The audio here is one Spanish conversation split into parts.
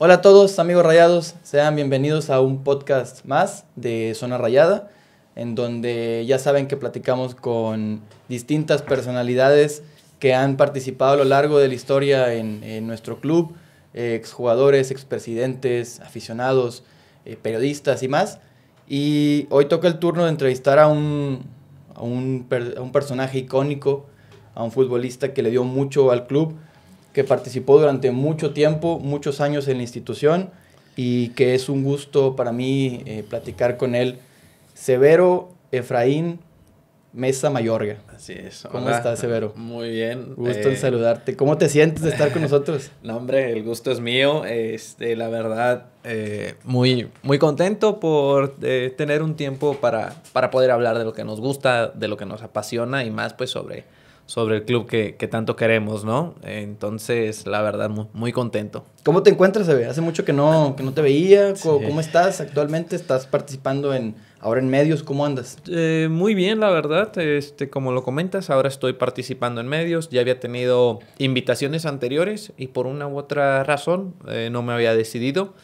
Hola a todos amigos rayados, sean bienvenidos a un podcast más de Zona Rayada, en donde ya saben que platicamos con distintas personalidades que han participado a lo largo de la historia en, nuestro club, eh, exjugadores, expresidentes, aficionados, eh, periodistas y más. Y hoy toca el turno de entrevistar a a un personaje icónico, a un futbolista que le dio mucho al club que participó durante mucho tiempo, muchos años en la institución y que es un gusto para mí eh, platicar con él. Severo Efraín Mesa Mayorga. Así es. ¿Cómo estás, Severo? Muy bien. Gusto en eh, saludarte. ¿Cómo te sientes de estar con nosotros? no, hombre, el gusto es mío. Este, la verdad, eh, muy, muy contento por tener un tiempo para, para poder hablar de lo que nos gusta, de lo que nos apasiona y más pues sobre sobre el club que, tanto queremos, ¿no? Entonces, la verdad, muy, contento. ¿Cómo te encuentras, Eve? Hace mucho que no, que no te veía. ¿Cómo, estás actualmente? ¿Estás participando en ahora en medios? ¿Cómo andas? Eh, muy bien, la verdad. Este, como lo comentas, ahora estoy participando en medios. Ya había tenido invitaciones anteriores y por una u otra razón eh, no me había decidido.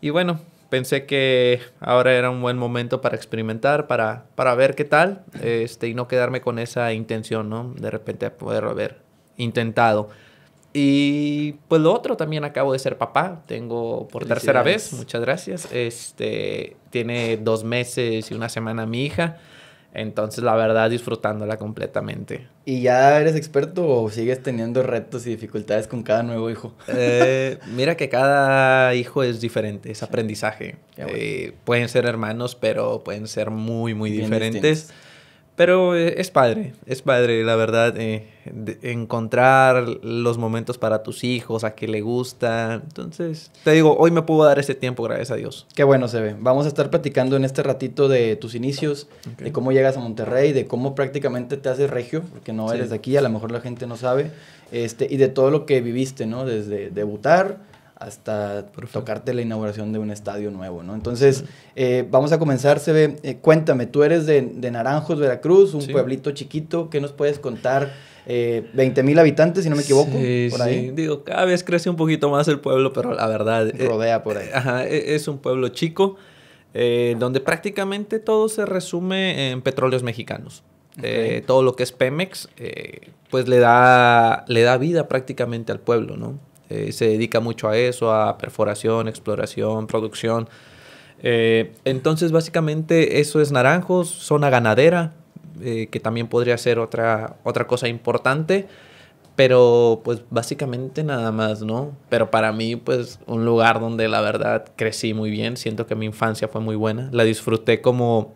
Y bueno, pensé que ahora era un buen momento para experimentar, para, para ver qué tal, este, y no quedarme con esa intención, ¿no? De repente poder haber intentado. Y pues lo otro, también acabo de ser papá, tengo por tercera vez, muchas gracias, este, tiene dos meses y una semana mi hija, entonces, la verdad, disfrutándola completamente. ¿Y ya eres experto o sigues teniendo retos y dificultades con cada nuevo hijo? Eh, mira que cada hijo es diferente, es aprendizaje. Eh, pueden ser hermanos, pero pueden ser muy, muy diferentes. Pero eh, es padre, es padre, la verdad, eh, encontrar los momentos para tus hijos, a que le gusta. Entonces, te digo, hoy me puedo dar ese tiempo, gracias a Dios. Qué bueno se ve. Vamos a estar platicando en este ratito de tus inicios, de cómo llegas a Monterrey, de cómo prácticamente te haces regio, porque no eres de aquí, a lo mejor la gente no sabe, este, y de todo lo que viviste, ¿no? Desde debutar hasta tocarte la inauguración de un estadio nuevo, ¿no? Entonces, eh, vamos a comenzar, se ve, eh, cuéntame, tú eres de, Naranjos, Veracruz, un pueblito chiquito, ¿qué nos puedes contar? Eh, 20 mil habitantes, si no me equivoco, por ahí. Digo, cada vez crece un poquito más el pueblo, pero la verdad... Eh, Rodea por ahí. Ajá, e, es un pueblo chico, donde prácticamente todo se resume en petróleos mexicanos. todo lo que es Pemex, pues le da, le da vida prácticamente al pueblo, ¿no? Eh, se dedica mucho a eso, a perforación, exploración, producción. Eh, entonces, básicamente, eso es naranjos, zona ganadera, eh, que también podría ser otra, otra cosa importante. Pero, pues, básicamente nada más, ¿no? Pero para mí, pues, un lugar donde la verdad crecí muy bien. Siento que mi infancia fue muy buena. La disfruté como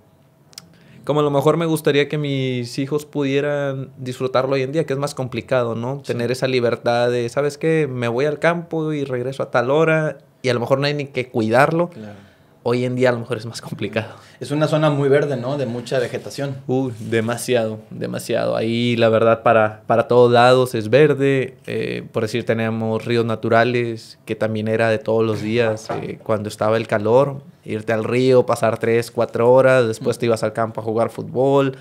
como a lo mejor me gustaría que mis hijos pudieran disfrutarlo hoy en día, que es más complicado, ¿no? Tener esa libertad de, ¿sabes qué? Me voy al campo y regreso a tal hora y a lo mejor no hay ni que cuidarlo. Hoy en día a lo mejor es más complicado. Mm. Es una zona muy verde, ¿no? De mucha vegetación. Uy, demasiado, demasiado. Ahí la verdad para, para todos lados es verde. Eh, por decir, tenemos ríos naturales, que también era de todos los días. Eh, cuando estaba el calor, irte al río, pasar tres, cuatro horas, después mm. te ibas al campo a jugar fútbol,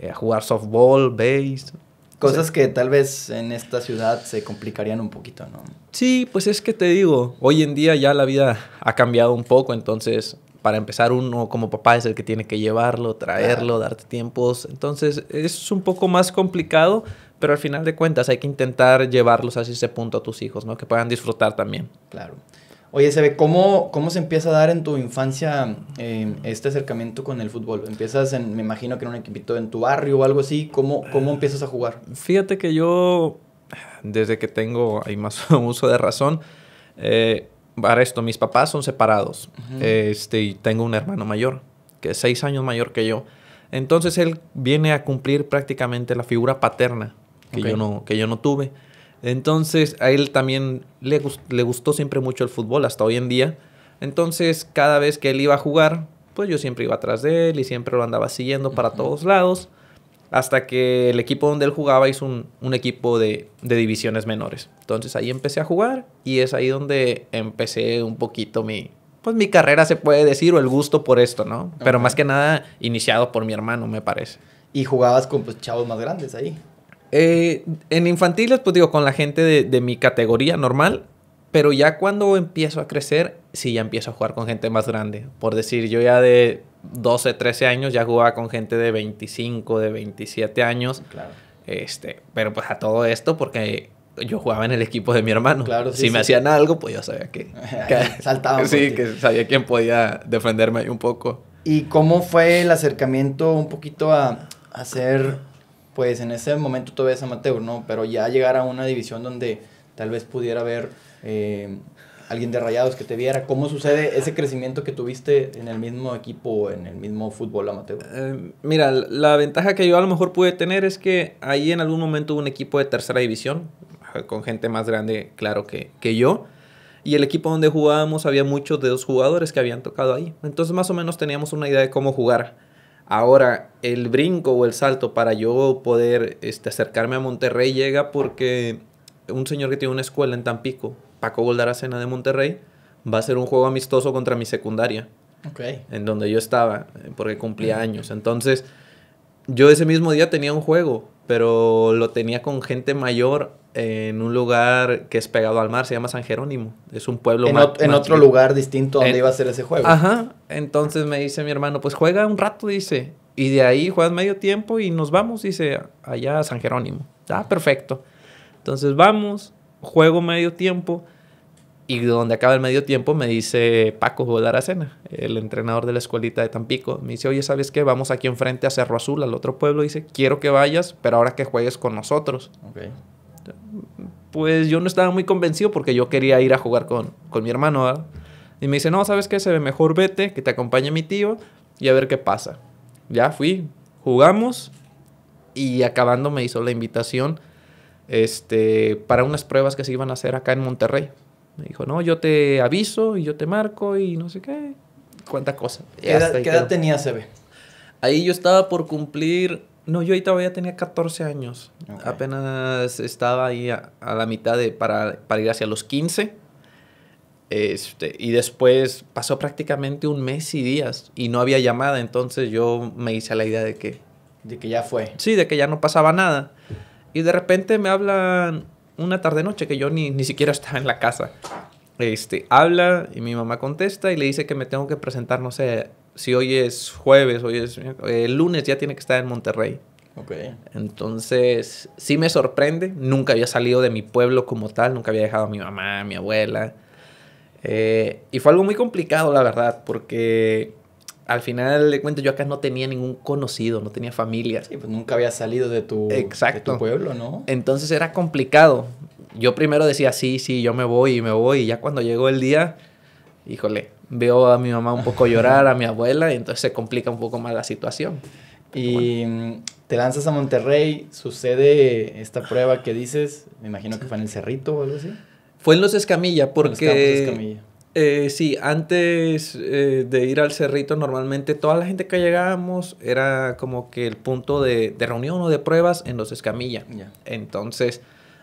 eh, a jugar softball, base. Cosas que tal vez en esta ciudad se complicarían un poquito, ¿no? Sí, pues es que te digo, hoy en día ya la vida ha cambiado un poco, entonces para empezar uno como papá es el que tiene que llevarlo, traerlo, darte tiempos, entonces es un poco más complicado, pero al final de cuentas hay que intentar llevarlos a ese punto a tus hijos, ¿no? Que puedan disfrutar también. Claro. Oye, se ve, ¿cómo, ¿cómo se empieza a dar en tu infancia em, este acercamiento con el fútbol? Empiezas, en, me imagino que en un equipito en tu barrio o algo así. ¿Cómo, cómo ah. empiezas a jugar? Fíjate que yo, desde que tengo hay más uso de razón, eh, para esto, mis papás son separados. este, y tengo un hermano mayor, que es seis años mayor que yo. Entonces él viene a cumplir prácticamente la figura paterna que, yo, no, que yo no tuve. Entonces a él también le, gustó siempre mucho el fútbol, hasta hoy en día. Entonces cada vez que él iba a jugar, pues yo siempre iba atrás de él y siempre lo andaba siguiendo para todos lados. Hasta que el equipo donde él jugaba hizo un, equipo de, divisiones menores. Entonces ahí empecé a jugar y es ahí donde empecé un poquito mi, pues mi carrera se puede decir o el gusto por esto, ¿no? Pero más que nada iniciado por mi hermano, me parece. Y jugabas con pues, chavos más grandes ahí. Eh, en infantiles, pues digo, con la gente de, mi categoría normal, pero ya cuando empiezo a crecer, sí, ya empiezo a jugar con gente más grande. Por decir, yo ya de 12, 13 años ya jugaba con gente de 25, de 27 años. Este, pero pues a todo esto, porque yo jugaba en el equipo de mi hermano. Claro, si me hacían algo, pues yo sabía que... Saltaba. Sí, que sabía quién podía defenderme ahí un poco. ¿Y cómo fue el acercamiento un poquito a, a ser pues en ese momento tú ves amateur, ¿no? Pero ya llegar a una división donde tal vez pudiera haber eh, alguien de Rayados que te viera, ¿cómo sucede ese crecimiento que tuviste en el mismo equipo, en el mismo fútbol amateur? Eh, mira, la ventaja que yo a lo mejor pude tener es que ahí en algún momento hubo un equipo de tercera división, eh, con gente más grande, claro, que, que yo. Y el equipo donde jugábamos había muchos de dos jugadores que habían tocado ahí. Entonces más o menos teníamos una idea de cómo jugar. Ahora, el brinco o el salto para yo poder este, acercarme a Monterrey llega porque un señor que tiene una escuela en Tampico, Paco Goldaracena de Monterrey, va a hacer un juego amistoso contra mi secundaria. En donde yo estaba, porque cumplía mm. años. Entonces, yo ese mismo día tenía un juego, pero lo tenía con gente mayor en un lugar que es pegado al mar, se llama San Jerónimo. Es un pueblo En, otro lugar distinto donde iba a ser ese juego. Ajá. Entonces me dice mi hermano, pues juega un rato, dice. Y de ahí juegas medio tiempo y nos vamos, dice, allá a San Jerónimo. Ah, perfecto. Entonces vamos, juego medio tiempo y donde acaba el medio tiempo me dice Paco Aracena, el entrenador de la escuelita de Tampico. Me dice, oye, ¿sabes qué? Vamos aquí enfrente a Cerro Azul, al otro pueblo. Dice, quiero que vayas, pero ahora que juegues con nosotros. Pues yo no estaba muy convencido porque yo quería ir a jugar con, mi hermano. Y me dice, no, ¿sabes qué? Se ve mejor vete, que te acompañe mi tío y a ver qué pasa. Ya fui, jugamos y acabando me hizo la invitación este, para unas pruebas que se iban a hacer acá en Monterrey dijo, no, yo te aviso y yo te marco y no sé qué. Cuánta cosa ¿Qué edad, tenía CB? Ahí yo estaba por cumplir no, yo ahí todavía tenía 14 años. Apenas estaba ahí a, la mitad de, para, para ir hacia los 15. Este, y después pasó prácticamente un mes y días y no había llamada. Entonces yo me hice la idea de que... De que ya fue. Sí, de que ya no pasaba nada. Y de repente me hablan una tarde-noche que yo ni, ni siquiera estaba en la casa este, habla y mi mamá contesta y le dice que me tengo que presentar, no sé, si hoy es jueves, hoy es eh, el lunes, ya tiene que estar en Monterrey. Ok... Entonces, sí me sorprende, nunca había salido de mi pueblo como tal, nunca había dejado a mi mamá, a mi abuela. Eh, y fue algo muy complicado, la verdad, porque al final de cuentas yo acá no tenía ningún conocido, no tenía familia. Sí, pues nunca había salido de tu, Exacto. De tu pueblo, ¿no? Entonces era complicado yo primero decía, sí, sí, yo me voy y me voy. Y ya cuando llegó el día, híjole, veo a mi mamá un poco llorar, a mi abuela, y entonces se complica un poco más la situación. Y mm, te lanzas a Monterrey, sucede esta prueba que dices, me imagino que fue en el Cerrito o algo así. Fue en Los Escamilla, porque... Los Escamilla. Eh, sí, antes eh, de ir al cerrito, normalmente toda la gente que llegábamos era como que el punto de, reunión o de pruebas en los Escamilla. Entonces,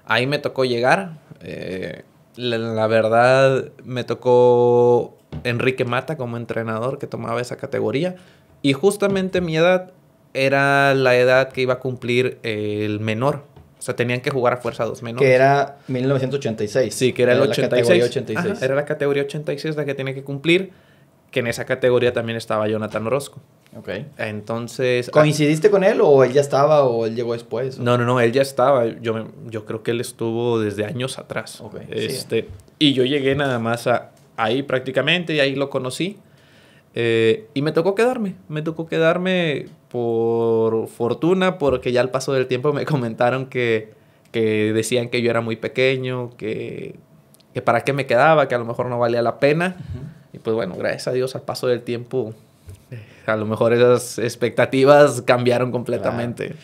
Ahí me tocó llegar. Eh, la, verdad, me tocó Enrique Mata como entrenador que tomaba esa categoría. Y justamente mi edad era la edad que iba a cumplir el menor. O sea, tenían que jugar a fuerza dos menores. Que era 1986. Sí, que era, el 86. La categoría 86. era la categoría 86 la que tenía que cumplir. Que en esa categoría también estaba Jonathan Orozco. Ok. Entonces... Ah, ¿Coincidiste con él o él ya estaba o él llegó después? No, no, no, él ya estaba. Yo, yo creo que él estuvo desde años atrás. Ok. este, Y yo llegué nada más a, ahí prácticamente y ahí lo conocí. Eh, y me tocó quedarme, me tocó quedarme por fortuna porque ya al paso del tiempo me comentaron que, que decían que yo era muy pequeño, que, que para qué me quedaba, que a lo mejor no valía la pena. Y pues bueno, gracias a Dios al paso del tiempo a lo mejor esas expectativas cambiaron completamente.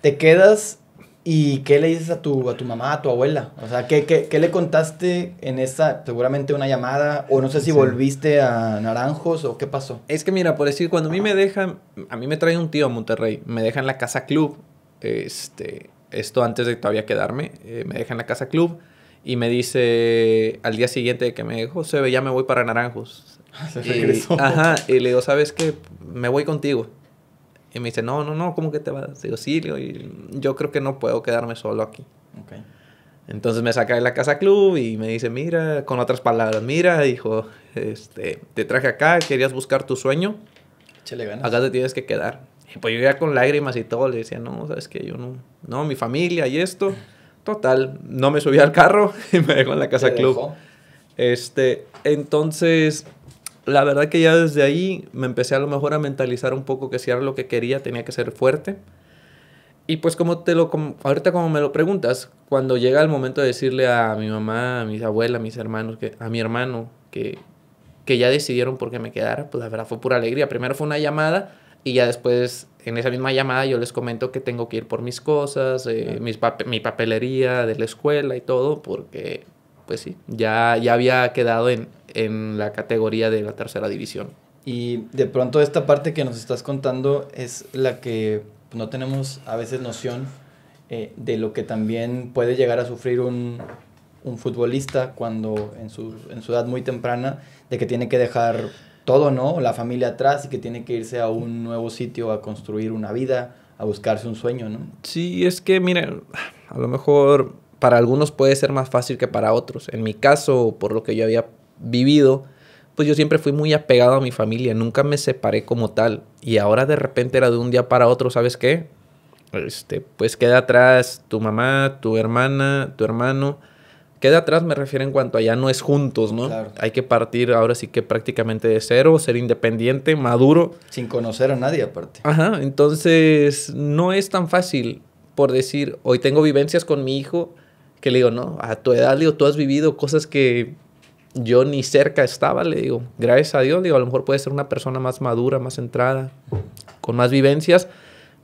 Te quedas y qué le dices a tu, a tu mamá, a tu abuela. O sea, ¿qué, le contaste en esa, seguramente una llamada, o no sé si volviste a Naranjos o qué pasó? Es que mira, por decir, cuando a mí me dejan, a mí me trae un tío a Monterrey, me dejan la casa club, este, esto antes de todavía quedarme, eh, me dejan la casa club. Y me dice al día siguiente que me se ya me voy para Naranjos Y, ajá, y le digo, ¿sabes qué? Me voy contigo. Y me dice, no, no, no, ¿cómo que te vas? Digo, sí, yo creo que no puedo quedarme solo aquí. Entonces me saca de la casa club y me dice, mira, con otras palabras, mira, dijo, este, te traje acá, querías buscar tu sueño. Acá te tienes que quedar. Y pues yo iba con lágrimas y todo le decía, no, sabes que yo no, no, mi familia y esto. Total, no me subí al carro y me dejó en la casa club. Este, entonces la verdad que ya desde ahí me empecé a lo mejor a mentalizar un poco que si era lo que quería tenía que ser fuerte. Y pues como te lo, ahorita como me lo preguntas, cuando llega el momento de decirle a mi mamá, a mis abuelas, a mis hermanos, que, a mi hermano, que, que ya decidieron por qué me quedara, pues la verdad fue pura alegría. Primero fue una llamada y ya después en esa misma llamada yo les comento que tengo que ir por mis cosas, eh, mis mi papelería de la escuela y todo, porque pues sí, ya, ya había quedado en, en la categoría de la tercera división. Y de pronto esta parte que nos estás contando es la que no tenemos a veces noción eh, de lo que también puede llegar a sufrir un, un futbolista cuando en su, en su, edad muy temprana, de que tiene que dejar todo, ¿no? La familia atrás y que tiene que irse a un nuevo sitio a construir una vida, a buscarse un sueño, ¿no? Sí, es que, miren, a lo mejor para algunos puede ser más fácil que para otros. En mi caso, por lo que yo había vivido, pues yo siempre fui muy apegado a mi familia, nunca me separé como tal. Y ahora de repente era de un día para otro, ¿sabes qué? Este, pues queda atrás tu mamá, tu hermana, tu hermano. Queda atrás me refiero en cuanto a ya no es juntos, ¿no? Hay que partir ahora sí que prácticamente de cero, ser independiente, maduro. Sin conocer a nadie aparte. Ajá, entonces no es tan fácil por decir, hoy tengo vivencias con mi hijo que le digo, no, a tu edad, le digo, tú has vivido cosas que yo ni cerca estaba, le digo, gracias a Dios, digo, a lo mejor puede ser una persona más madura, más centrada, con más vivencias,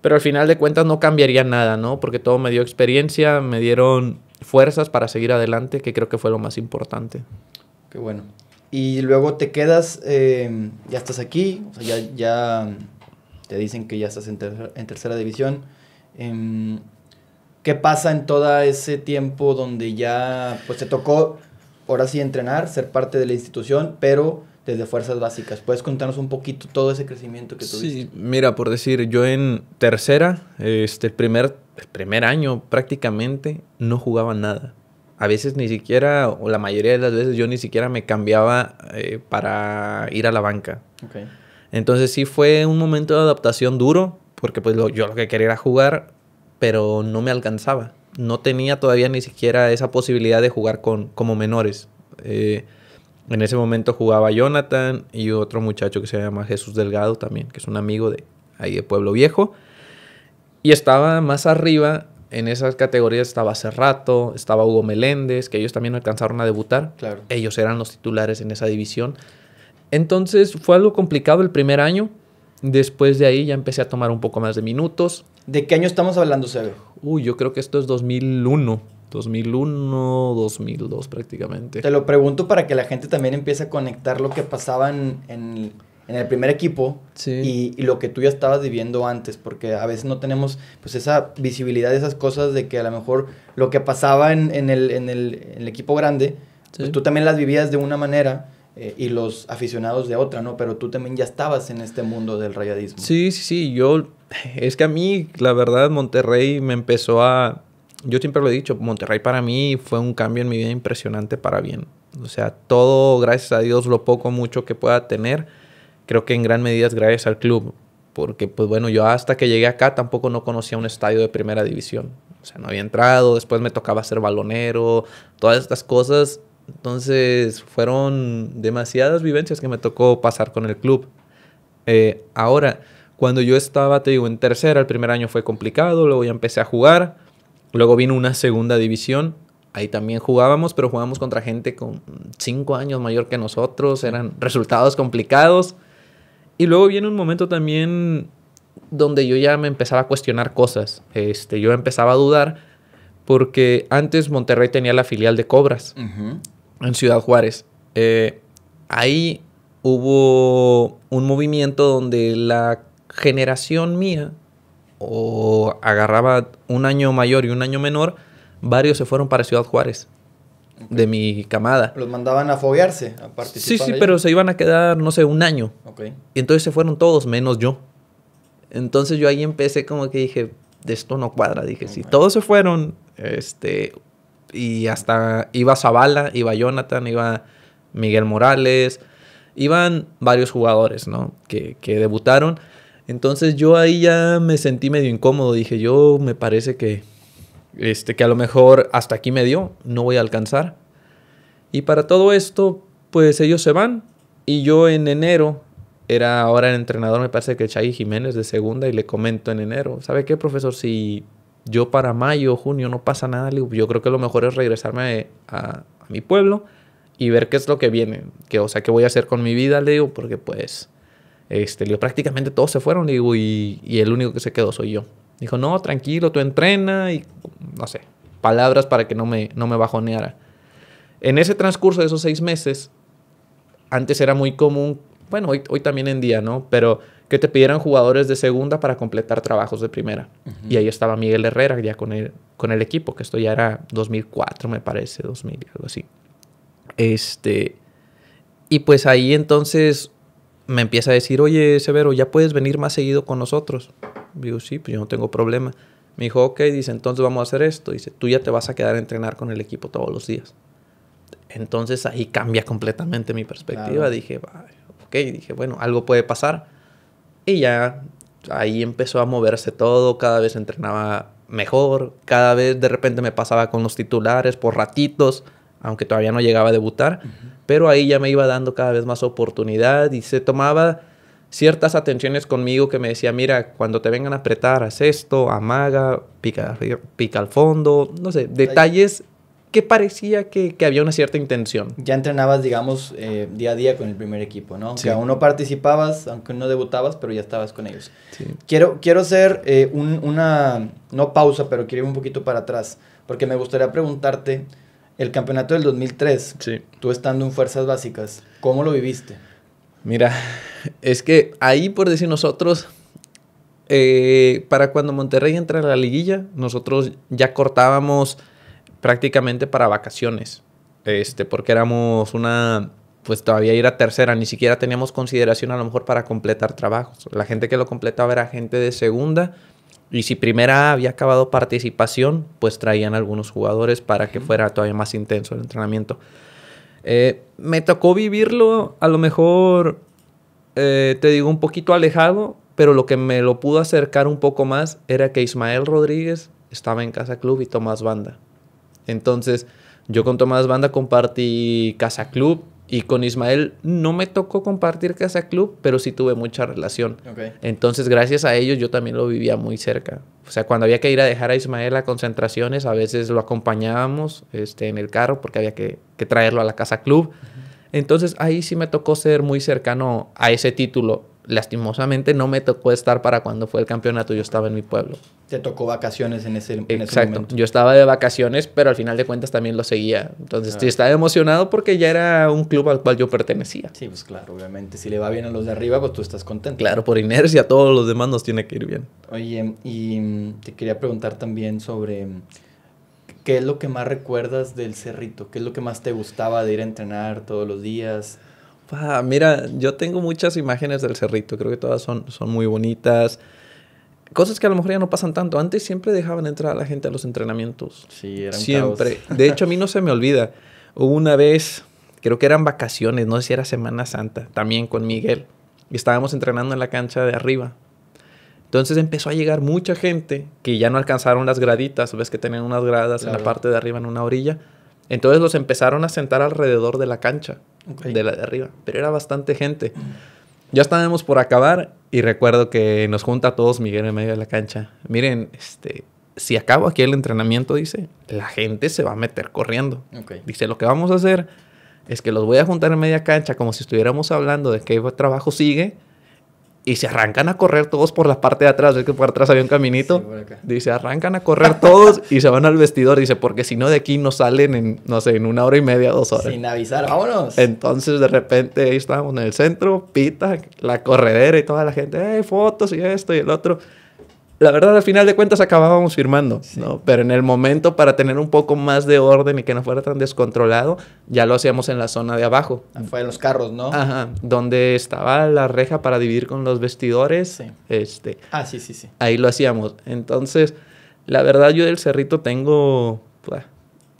pero al final de cuentas no cambiaría nada, ¿no? Porque todo me dio experiencia, me dieron fuerzas para seguir adelante, que creo que fue lo más importante. Qué bueno. Y luego te quedas, eh, ya estás aquí, ya, ya te dicen que ya estás en, tercera división. Em, ¿Qué pasa en todo ese tiempo donde ya, pues te tocó ahora sí entrenar, ser parte de la institución, pero desde fuerzas básicas. ¿Puedes contarnos un poquito todo ese crecimiento que tuviste? Sí, mira, por decir, yo en tercera, este, el primer, primer año prácticamente no jugaba nada. A veces ni siquiera, o la mayoría de las veces yo ni siquiera me cambiaba eh, para ir a la banca. Entonces sí fue un momento de adaptación duro, porque pues yo lo que quería era jugar, pero no me alcanzaba no tenía todavía ni siquiera esa posibilidad de jugar con, como menores. Eh, en ese momento jugaba Jonathan y otro muchacho que se llama Jesús Delgado también, que es un amigo de ahí de Pueblo Viejo. Y estaba más arriba, en esas categorías estaba Cerrato, estaba Hugo Meléndez, que ellos también alcanzaron a debutar. Ellos eran los titulares en esa división. Entonces fue algo complicado el primer año, Después de ahí ya empecé a tomar un poco más de minutos. ¿De qué año estamos hablando, Sebe? Uy, yo creo que esto es 2001. 2001, 2002 prácticamente. Te lo pregunto para que la gente también empiece a conectar lo que pasaba en, el primer equipo y, lo que tú ya estabas viviendo antes, porque a veces no tenemos pues esa visibilidad de esas cosas de que a lo mejor lo que pasaba en, el, equipo grande, pues, tú también las vivías de una manera eh, y los aficionados de otra, ¿no? Pero tú también ya estabas en este mundo del rayadismo. Sí, sí, sí, yo, es que a mí, la verdad, Monterrey me empezó a, yo siempre lo he dicho, Monterrey para mí fue un cambio en mi vida impresionante para bien. O sea, todo, gracias a Dios, lo poco mucho que pueda tener, creo que en gran medida es gracias al club. Porque, pues bueno, yo hasta que llegué acá tampoco no conocía un estadio de primera división. O sea, no había entrado, después me tocaba ser balonero, todas estas cosas entonces fueron demasiadas vivencias que me tocó pasar con el club. Eh, ahora, cuando yo estaba, te digo, en tercera, el primer año fue complicado, luego ya empecé a jugar, luego vino una segunda división, ahí también jugábamos, pero jugábamos contra gente con cinco años mayor que nosotros, eran resultados complicados. Y luego viene un momento también donde yo ya me empezaba a cuestionar cosas, este, yo empezaba a dudar porque antes Monterrey tenía la filial de Cobras. Ajá en Ciudad Juárez. Eh, ahí hubo un movimiento donde la generación mía, o agarraba un año mayor y un año menor, varios se fueron para Ciudad Juárez de mi camada. Los mandaban a foguearse, a participar. Sí, sí, pero se iban a quedar, no sé, un año. Y entonces se fueron todos, menos yo. Entonces yo ahí empecé como que dije, de esto no cuadra. Dije, si todos se fueron, este, y hasta iba Zavala, iba Jonathan, iba Miguel Morales, iban varios jugadores, ¿no? Que, debutaron. Entonces yo ahí ya me sentí medio incómodo, dije yo me parece que, este, que a lo mejor hasta aquí me dio, no voy a alcanzar. Y para todo esto, pues ellos se van y yo en enero era ahora el entrenador, me parece que Chay Jiménez de segunda, y le comento en enero, ¿sabe qué, profesor? Si yo para mayo, junio no pasa nada, le digo, yo creo que lo mejor es regresarme a, mi pueblo y ver qué es lo que viene, que, o sea, qué voy a hacer con mi vida, le digo, porque pues, este, le prácticamente todos se fueron, le digo, y, el único que se quedó soy yo. Dijo, no, tranquilo, tú entrena y, no sé, palabras para que no me, no me bajoneara. En ese transcurso de esos seis meses, antes era muy común, bueno, hoy, hoy también en día, ¿no? Pero que te pidieran jugadores de segunda para completar trabajos de primera. Y ahí estaba Miguel Herrera ya con el, con el equipo, que esto ya era 2004, me parece, 2000, algo así. Este, y pues ahí entonces me empieza a decir, oye, Severo, ya puedes venir más seguido con nosotros. Digo, sí, pues yo no tengo problema. Me dijo, ok, dice, entonces vamos a hacer esto. Dice, tú ya te vas a quedar a entrenar con el equipo todos los días. Entonces ahí cambia completamente mi perspectiva. Dije, ok, dije, bueno, algo puede pasar. Y ya ahí empezó a moverse todo, cada vez entrenaba mejor, cada vez de repente me pasaba con los titulares por ratitos, aunque todavía no llegaba a debutar, pero ahí ya me iba dando cada vez más oportunidad y se tomaba ciertas atenciones conmigo que me decía, mira, cuando te vengan a apretar, haz esto, amaga, pica, pica al fondo, no sé, detalles que parecía que, había una cierta intención. Ya entrenabas, digamos, eh, día a día con el primer equipo, ¿no? o sea aún no participabas, aunque no debutabas, pero ya estabas con ellos. Quiero, quiero hacer eh, una, no pausa, pero quiero ir un poquito para atrás, porque me gustaría preguntarte, el campeonato del 2003, tú estando en Fuerzas Básicas, ¿cómo lo viviste? Mira, es que ahí, por decir nosotros, eh, para cuando Monterrey entra a la liguilla, nosotros ya cortábamos prácticamente para vacaciones, este, porque éramos una, pues todavía era tercera, ni siquiera teníamos consideración a lo mejor para completar trabajos. La gente que lo completaba era gente de segunda. Y si primera había acabado participación, pues traían algunos jugadores para que fuera todavía más intenso el entrenamiento. Eh, me tocó vivirlo, a lo mejor, eh, te digo, un poquito alejado, pero lo que me lo pudo acercar un poco más era que Ismael Rodríguez estaba en Casa Club y Tomás Banda. Entonces, yo con Tomás Banda compartí Casa Club y con Ismael no me tocó compartir Casa Club, pero sí tuve mucha relación. Entonces, gracias a ellos, yo también lo vivía muy cerca. O sea, cuando había que ir a dejar a Ismael a concentraciones, a veces lo acompañábamos este, en el carro porque había que, traerlo a la Casa Club. Entonces, ahí sí me tocó ser muy cercano a ese título lastimosamente no me tocó estar para cuando fue el campeonato, yo estaba en mi pueblo. Te tocó vacaciones en ese, en Exacto. Yo estaba de vacaciones, pero al final de cuentas también lo seguía. Entonces, ah. estaba emocionado porque ya era un club al cual yo pertenecía. Sí, pues claro, obviamente. Si le va bien a los de arriba, pues tú estás contento. Claro, por inercia, todos los demás nos tiene que ir bien. Oye, y mm, te quería preguntar también sobre... Mm, ¿Qué es lo que más recuerdas del cerrito? ¿Qué es lo que más te gustaba de ir a entrenar todos los días? Ah, mira, yo tengo muchas imágenes del cerrito, creo que todas son, son muy bonitas. Cosas que a lo mejor ya no pasan tanto. Antes siempre dejaban entrar a la gente a los entrenamientos. Sí, eran Siempre. De hecho, a mí no se me olvida. una vez, creo que eran vacaciones, no sé si era Semana Santa, también con Miguel. Y estábamos entrenando en la cancha de arriba. Entonces empezó a llegar mucha gente que ya no alcanzaron las graditas. Ves que tenían unas gradas en la parte de arriba, en una orilla entonces los empezaron a sentar alrededor de la cancha, de la de arriba, pero era bastante gente. Ya estábamos por acabar y recuerdo que nos junta a todos Miguel en medio de la cancha. Miren, este, si acabo aquí el entrenamiento, dice, la gente se va a meter corriendo. Dice, lo que vamos a hacer es que los voy a juntar en media cancha como si estuviéramos hablando de qué trabajo sigue y se arrancan a correr todos por la parte de atrás, es que por atrás había un caminito, dice, arrancan a correr todos y se van al vestidor, dice, porque si no de aquí no salen en, no sé, en una hora y media, dos horas. Sin avisar, vámonos. Entonces de repente ahí estábamos en el centro, pita, la corredera y toda la gente, Eh, fotos y esto y el otro la verdad, al final de cuentas acabábamos firmando, ¿no? Pero en el momento, para tener un poco más de orden y que no fuera tan descontrolado, ya lo hacíamos en la zona de abajo. Fue en los carros, ¿no? Ajá, donde estaba la reja para dividir con los vestidores. Este, ah, sí, sí, sí. Ahí lo hacíamos. Entonces, la verdad, yo del cerrito tengo... Pues,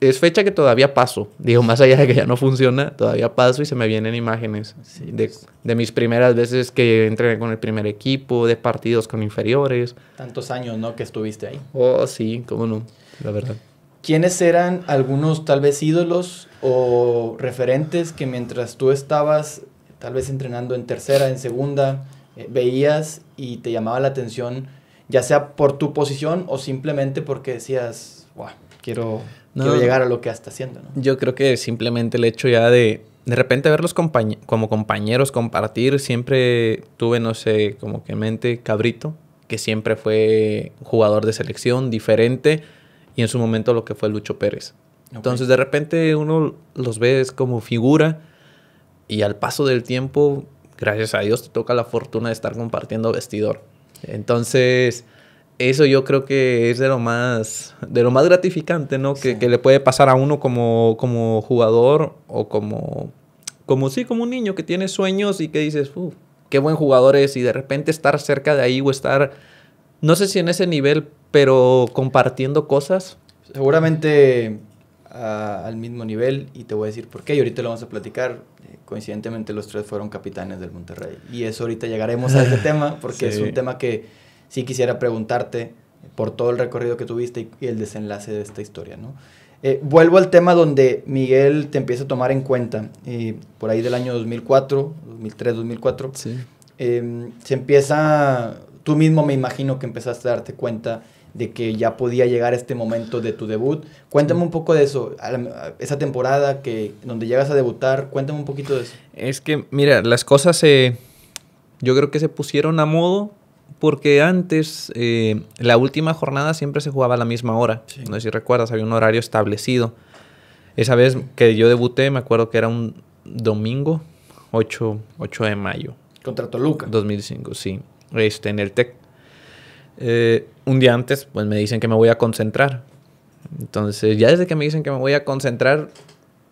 es fecha que todavía paso. Digo, más allá de que ya no funciona, todavía paso y se me vienen imágenes pues. de, mis primeras veces que entrené con el primer equipo, de partidos con inferiores. Tantos años, ¿no? Que estuviste ahí. Oh, sí, cómo no, la verdad. ¿Quiénes eran algunos tal vez ídolos o referentes que mientras tú estabas tal vez entrenando en tercera, en segunda, eh, veías y te llamaba la atención, ya sea por tu posición o simplemente porque decías, wow, quiero no, llegar a lo que hasta haciendo. ¿no? Yo creo que simplemente el hecho ya de de repente verlos como compañeros compartir, siempre tuve, no sé, como que mente cabrito, que siempre fue jugador de selección diferente y en su momento lo que fue Lucho Pérez. Entonces de repente uno los ves como figura y al paso del tiempo, gracias a Dios, te toca la fortuna de estar compartiendo vestidor. Entonces, eso yo creo que es de lo más, de lo más gratificante, ¿no? Que, le puede pasar a uno como, como jugador o como, como sí, como un niño que tiene sueños y que dices, Uf, qué buen jugador es y de repente estar cerca de ahí o estar, no sé si en ese nivel, pero compartiendo cosas. Seguramente al mismo nivel y te voy a decir por qué y ahorita lo vamos a platicar. Eh, coincidentemente los tres fueron capitanes del Monterrey y eso ahorita llegaremos a este tema porque es un tema que sí quisiera preguntarte por todo el recorrido que tuviste y, el desenlace de esta historia, ¿no? Eh, vuelvo al tema donde Miguel te empieza a tomar en cuenta, eh, por ahí del año 2004, 2003, 2004, sí. Em, se empieza, tú mismo me imagino que empezaste a darte cuenta de que ya podía llegar este momento de tu debut. Cuéntame un poco de eso, esa temporada que, donde llegas a debutar, cuéntame un poquito de eso. Es que, mira, las cosas se, yo creo que se pusieron a modo porque antes eh, la última jornada siempre se jugaba a la misma hora. No sé si recuerdas, había un horario establecido. Esa vez que yo debuté, me acuerdo que era un domingo 8, de mayo. Contra Toluca. 2005, sí. Este, en el TEC. Eh, un día antes, pues me dicen que me voy a concentrar. Entonces, ya desde que me dicen que me voy a concentrar,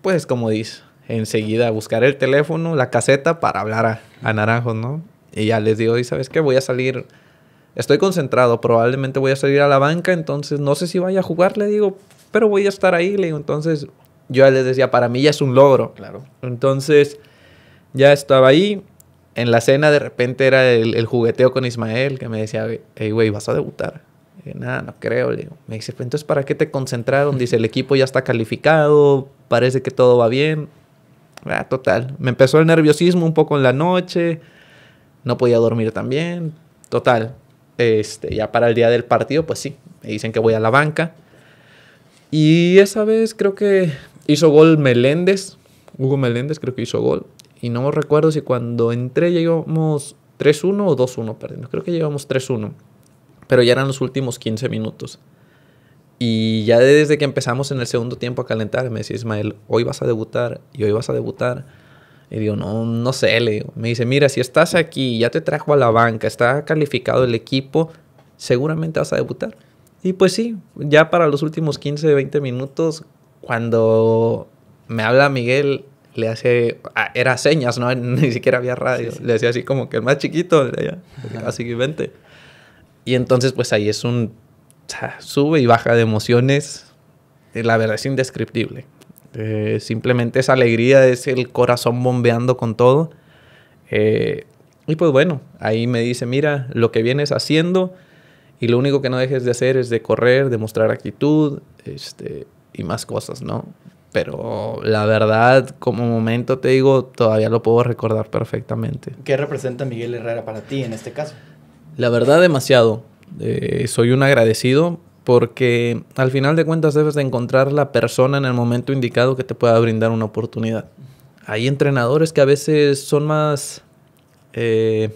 pues como dices enseguida buscar el teléfono, la caseta para hablar a, a ¿no? Y ya les digo, ¿y sabes qué? Voy a salir, estoy concentrado, probablemente voy a salir a la banca, entonces no sé si vaya a jugar, le digo, pero voy a estar ahí, le digo, entonces yo ya les decía, para mí ya es un logro. Claro. Entonces ya estaba ahí, en la cena de repente era el, jugueteo con Ismael que me decía, hey, güey, vas a debutar. nada, no creo. Le digo. Me dice, entonces, ¿para qué te concentraron? Dice, el equipo ya está calificado, parece que todo va bien. Ah, total. Me empezó el nerviosismo un poco en la noche no podía dormir también. Total, este, ya para el día del partido, pues sí, me dicen que voy a la banca. Y esa vez creo que hizo gol Meléndez, Hugo Meléndez creo que hizo gol. Y no recuerdo si cuando entré llegamos 3-1 o 2-1 perdiendo. Creo que llegamos 3-1. Pero ya eran los últimos 15 minutos. Y ya desde que empezamos en el segundo tiempo a calentar, me decía Ismael, hoy vas a debutar y hoy vas a debutar. Y digo, no, no sé, le Me dice, mira, si estás aquí, ya te trajo a la banca, está calificado el equipo, seguramente vas a debutar. Y pues sí, ya para los últimos 15, 20 minutos, cuando me habla Miguel, le hace, ah, era señas, ¿no? Ni siquiera había radio. Le decía así como que el más chiquito, así vente. Y entonces pues ahí es un sube y baja de emociones. La verdad es indescriptible. Eh, simplemente esa alegría es el corazón bombeando con todo. Eh, y pues bueno, ahí me dice, mira, lo que vienes haciendo y lo único que no dejes de hacer es de correr, de mostrar actitud este, y más cosas, ¿no? Pero la verdad, como momento te digo, todavía lo puedo recordar perfectamente. ¿Qué representa Miguel Herrera para ti en este caso? La verdad, demasiado. Eh, soy un agradecido porque al final de cuentas debes de encontrar la persona en el momento indicado que te pueda brindar una oportunidad. Hay entrenadores que a veces son más, eh,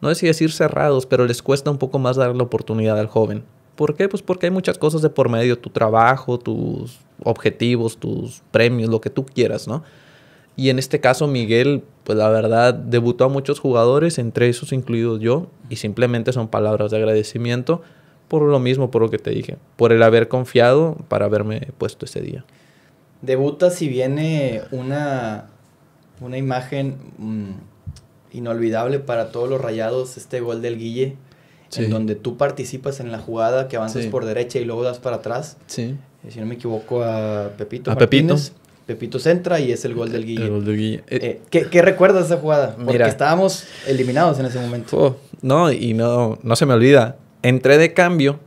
no sé si decir cerrados, pero les cuesta un poco más dar la oportunidad al joven. ¿Por qué? Pues porque hay muchas cosas de por medio, tu trabajo, tus objetivos, tus premios, lo que tú quieras, ¿no? Y en este caso Miguel, pues la verdad, debutó a muchos jugadores, entre esos incluidos yo, y simplemente son palabras de agradecimiento por lo mismo, por lo que te dije. Por el haber confiado para haberme puesto ese día. Debuta si viene una, una imagen mm, inolvidable para todos los rayados, este gol del Guille. en donde tú participas en la jugada, que avanzas por derecha y luego das para atrás. Sí. Eh, si no me equivoco, a Pepito. A Pepito. Pepito centra y es el gol eh, del Guille. El eh, ¿qué, recuerdas de esa jugada? Porque mira. estábamos eliminados en ese momento. Oh, no, y no, no se me olvida. Entré de cambio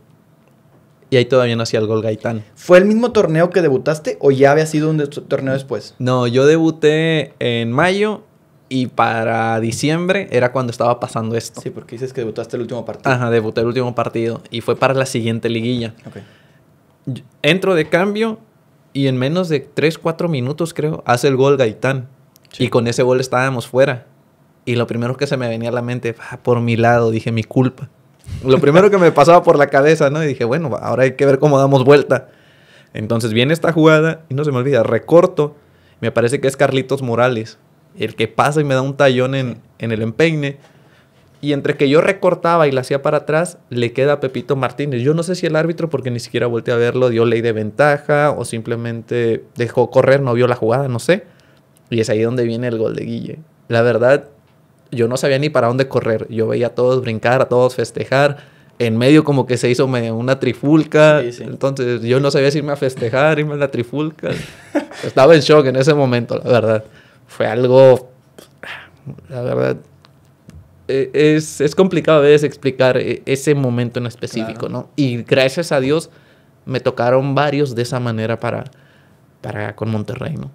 y ahí todavía no hacía el gol Gaitán. ¿Fue el mismo torneo que debutaste o ya había sido un torneo después? No, yo debuté en mayo y para diciembre era cuando estaba pasando esto. Sí, porque dices que debutaste el último partido. Ajá, debuté el último partido y fue para la siguiente liguilla. Entro de cambio y en menos de 3, 4 minutos creo, hace el gol Gaitán. Y con ese gol estábamos fuera. Y lo primero que se me venía a la mente, ah, por mi lado, dije mi culpa. Lo primero que me pasaba por la cabeza, ¿no? Y dije, bueno, ahora hay que ver cómo damos vuelta. Entonces viene esta jugada y no se me olvida, recorto. Me parece que es Carlitos Morales, el que pasa y me da un tallón en, el empeine. Y entre que yo recortaba y la hacía para atrás, le queda Pepito Martínez. Yo no sé si el árbitro, porque ni siquiera volteé a verlo, dio ley de ventaja o simplemente dejó correr, no vio la jugada, no sé. Y es ahí donde viene el gol de Guille. La verdad, yo no sabía ni para dónde correr. Yo veía a todos brincar, a todos festejar. En medio como que se hizo una trifulca. Entonces yo no sabía si irme a festejar, irme a la trifulca. Estaba en shock en ese momento, la verdad. Fue algo... La verdad... E, es, complicado a veces explicar e, ese momento en específico, ¿no? Y gracias a Dios me tocaron varios de esa manera para, para con Monterrey, ¿no?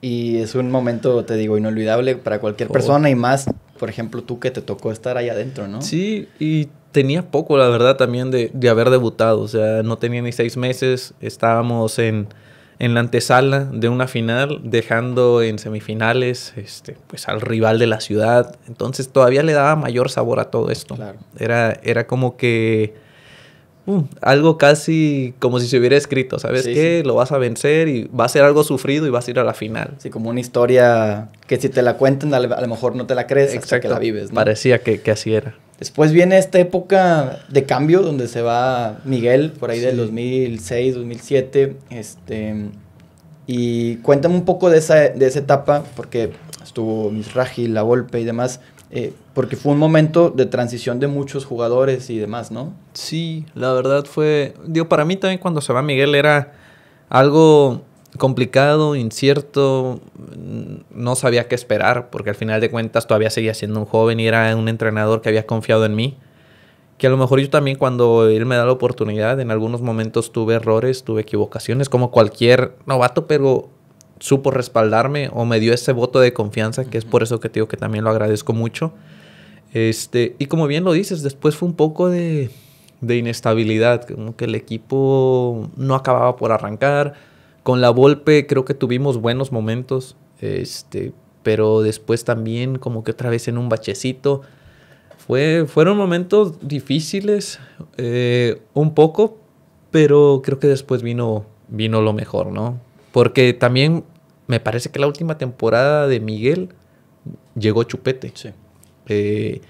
Y es un momento, te digo, inolvidable para cualquier oh. persona y más, por ejemplo, tú que te tocó estar ahí adentro, ¿no? Sí, y tenía poco, la verdad, también de, de haber debutado. O sea, no tenía ni seis meses, estábamos en, la antesala de una final, dejando en semifinales este, pues, al rival de la ciudad. Entonces todavía le daba mayor sabor a todo esto. Era, era como que Mm, algo casi como si se hubiera escrito, ¿sabes qué? Lo vas a vencer y va a ser algo sufrido y vas a ir a la final. Sí, como una historia que si te la cuentan a lo mejor no te la crees que la vives, Parecía que, así era. Después viene esta época de cambio donde se va Miguel, por ahí del 2006, 2007, este... Y cuéntame un poco de esa, de esa etapa, porque estuvo Misraji, La Volpe y demás. Eh, porque fue un momento de transición de muchos jugadores y demás, ¿no? Sí, la verdad fue, digo, para mí también cuando se va Miguel era algo complicado, incierto, mm, no sabía qué esperar, porque al final de cuentas todavía seguía siendo un joven y era un entrenador que había confiado en mí, que a lo mejor yo también cuando él me da la oportunidad, en algunos momentos tuve errores, tuve equivocaciones, como cualquier novato, pero supo respaldarme o me dio ese voto de confianza, que es por eso que te digo que también lo agradezco mucho. Este, y como bien lo dices, después fue un poco de, de inestabilidad, como que el equipo no acababa por arrancar. Con la golpe... creo que tuvimos buenos momentos, este, pero después también como que otra vez en un bachecito. Fue, fueron momentos difíciles, eh, un poco, pero creo que después vino, vino lo mejor, ¿no? Porque también me parece que la última temporada de Miguel llegó Chupete. Sí. Eh,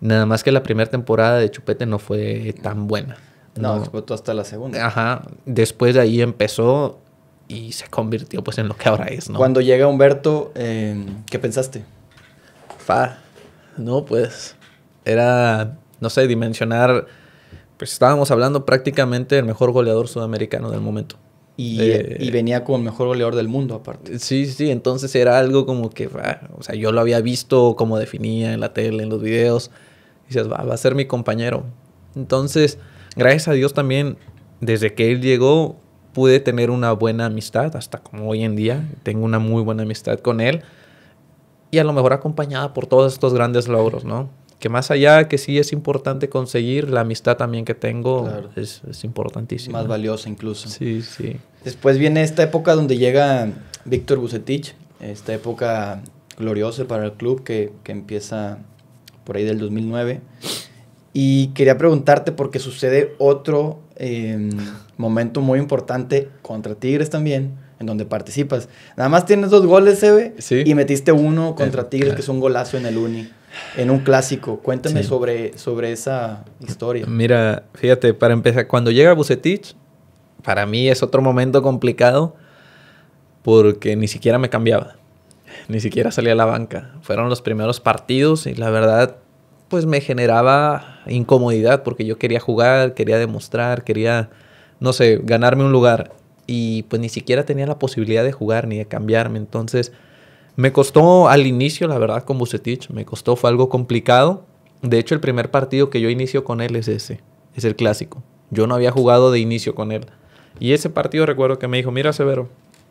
nada más que la primera temporada de Chupete no fue tan buena. No, hasta la segunda. Ajá. Después de ahí empezó y se convirtió pues en lo que ahora es, ¿no? Cuando llega Humberto, em, ¿qué pensaste? Fa. No, pues era, no sé, dimensionar, pues estábamos hablando prácticamente del mejor goleador sudamericano del momento. Eh, y, venía como el mejor goleador del mundo, aparte. Sí, sí, entonces era algo como que, ah, o sea, yo lo había visto como definía en la tele, en los videos. Y dices, va, va a ser mi compañero. Entonces, gracias a Dios también, desde que él llegó, pude tener una buena amistad, hasta como hoy en día. Tengo una muy buena amistad con él. Y a lo mejor acompañada por todos estos grandes logros, ¿no? que más allá que sí es importante conseguir, la amistad también que tengo es, es, importantísima. Más valiosa incluso. Sí, sí. Después viene esta época donde llega Víctor Bucetich, esta época gloriosa para el club que, que empieza por ahí del 2009. Y quería preguntarte porque sucede otro em, momento muy importante contra Tigres también, en donde participas. Nada más tienes dos goles, Eve, y metiste uno contra eh, Tigres, que es un golazo en el Uni en un clásico. Cuéntame sobre, sobre esa historia. Mira, fíjate, para empezar, cuando llega Bucetich, para mí es otro momento complicado porque ni siquiera me cambiaba, ni siquiera salía a la banca. Fueron los primeros partidos y la verdad, pues me generaba incomodidad porque yo quería jugar, quería demostrar, quería, no sé, ganarme un lugar y pues ni siquiera tenía la posibilidad de jugar ni de cambiarme. Entonces, me costó al inicio, la verdad, con Bucetich, me costó, fue algo complicado. De hecho, el primer partido que yo inicio con él es ese, es el clásico. Yo no había jugado de inicio con él. Y ese partido recuerdo que me dijo, mira Severo,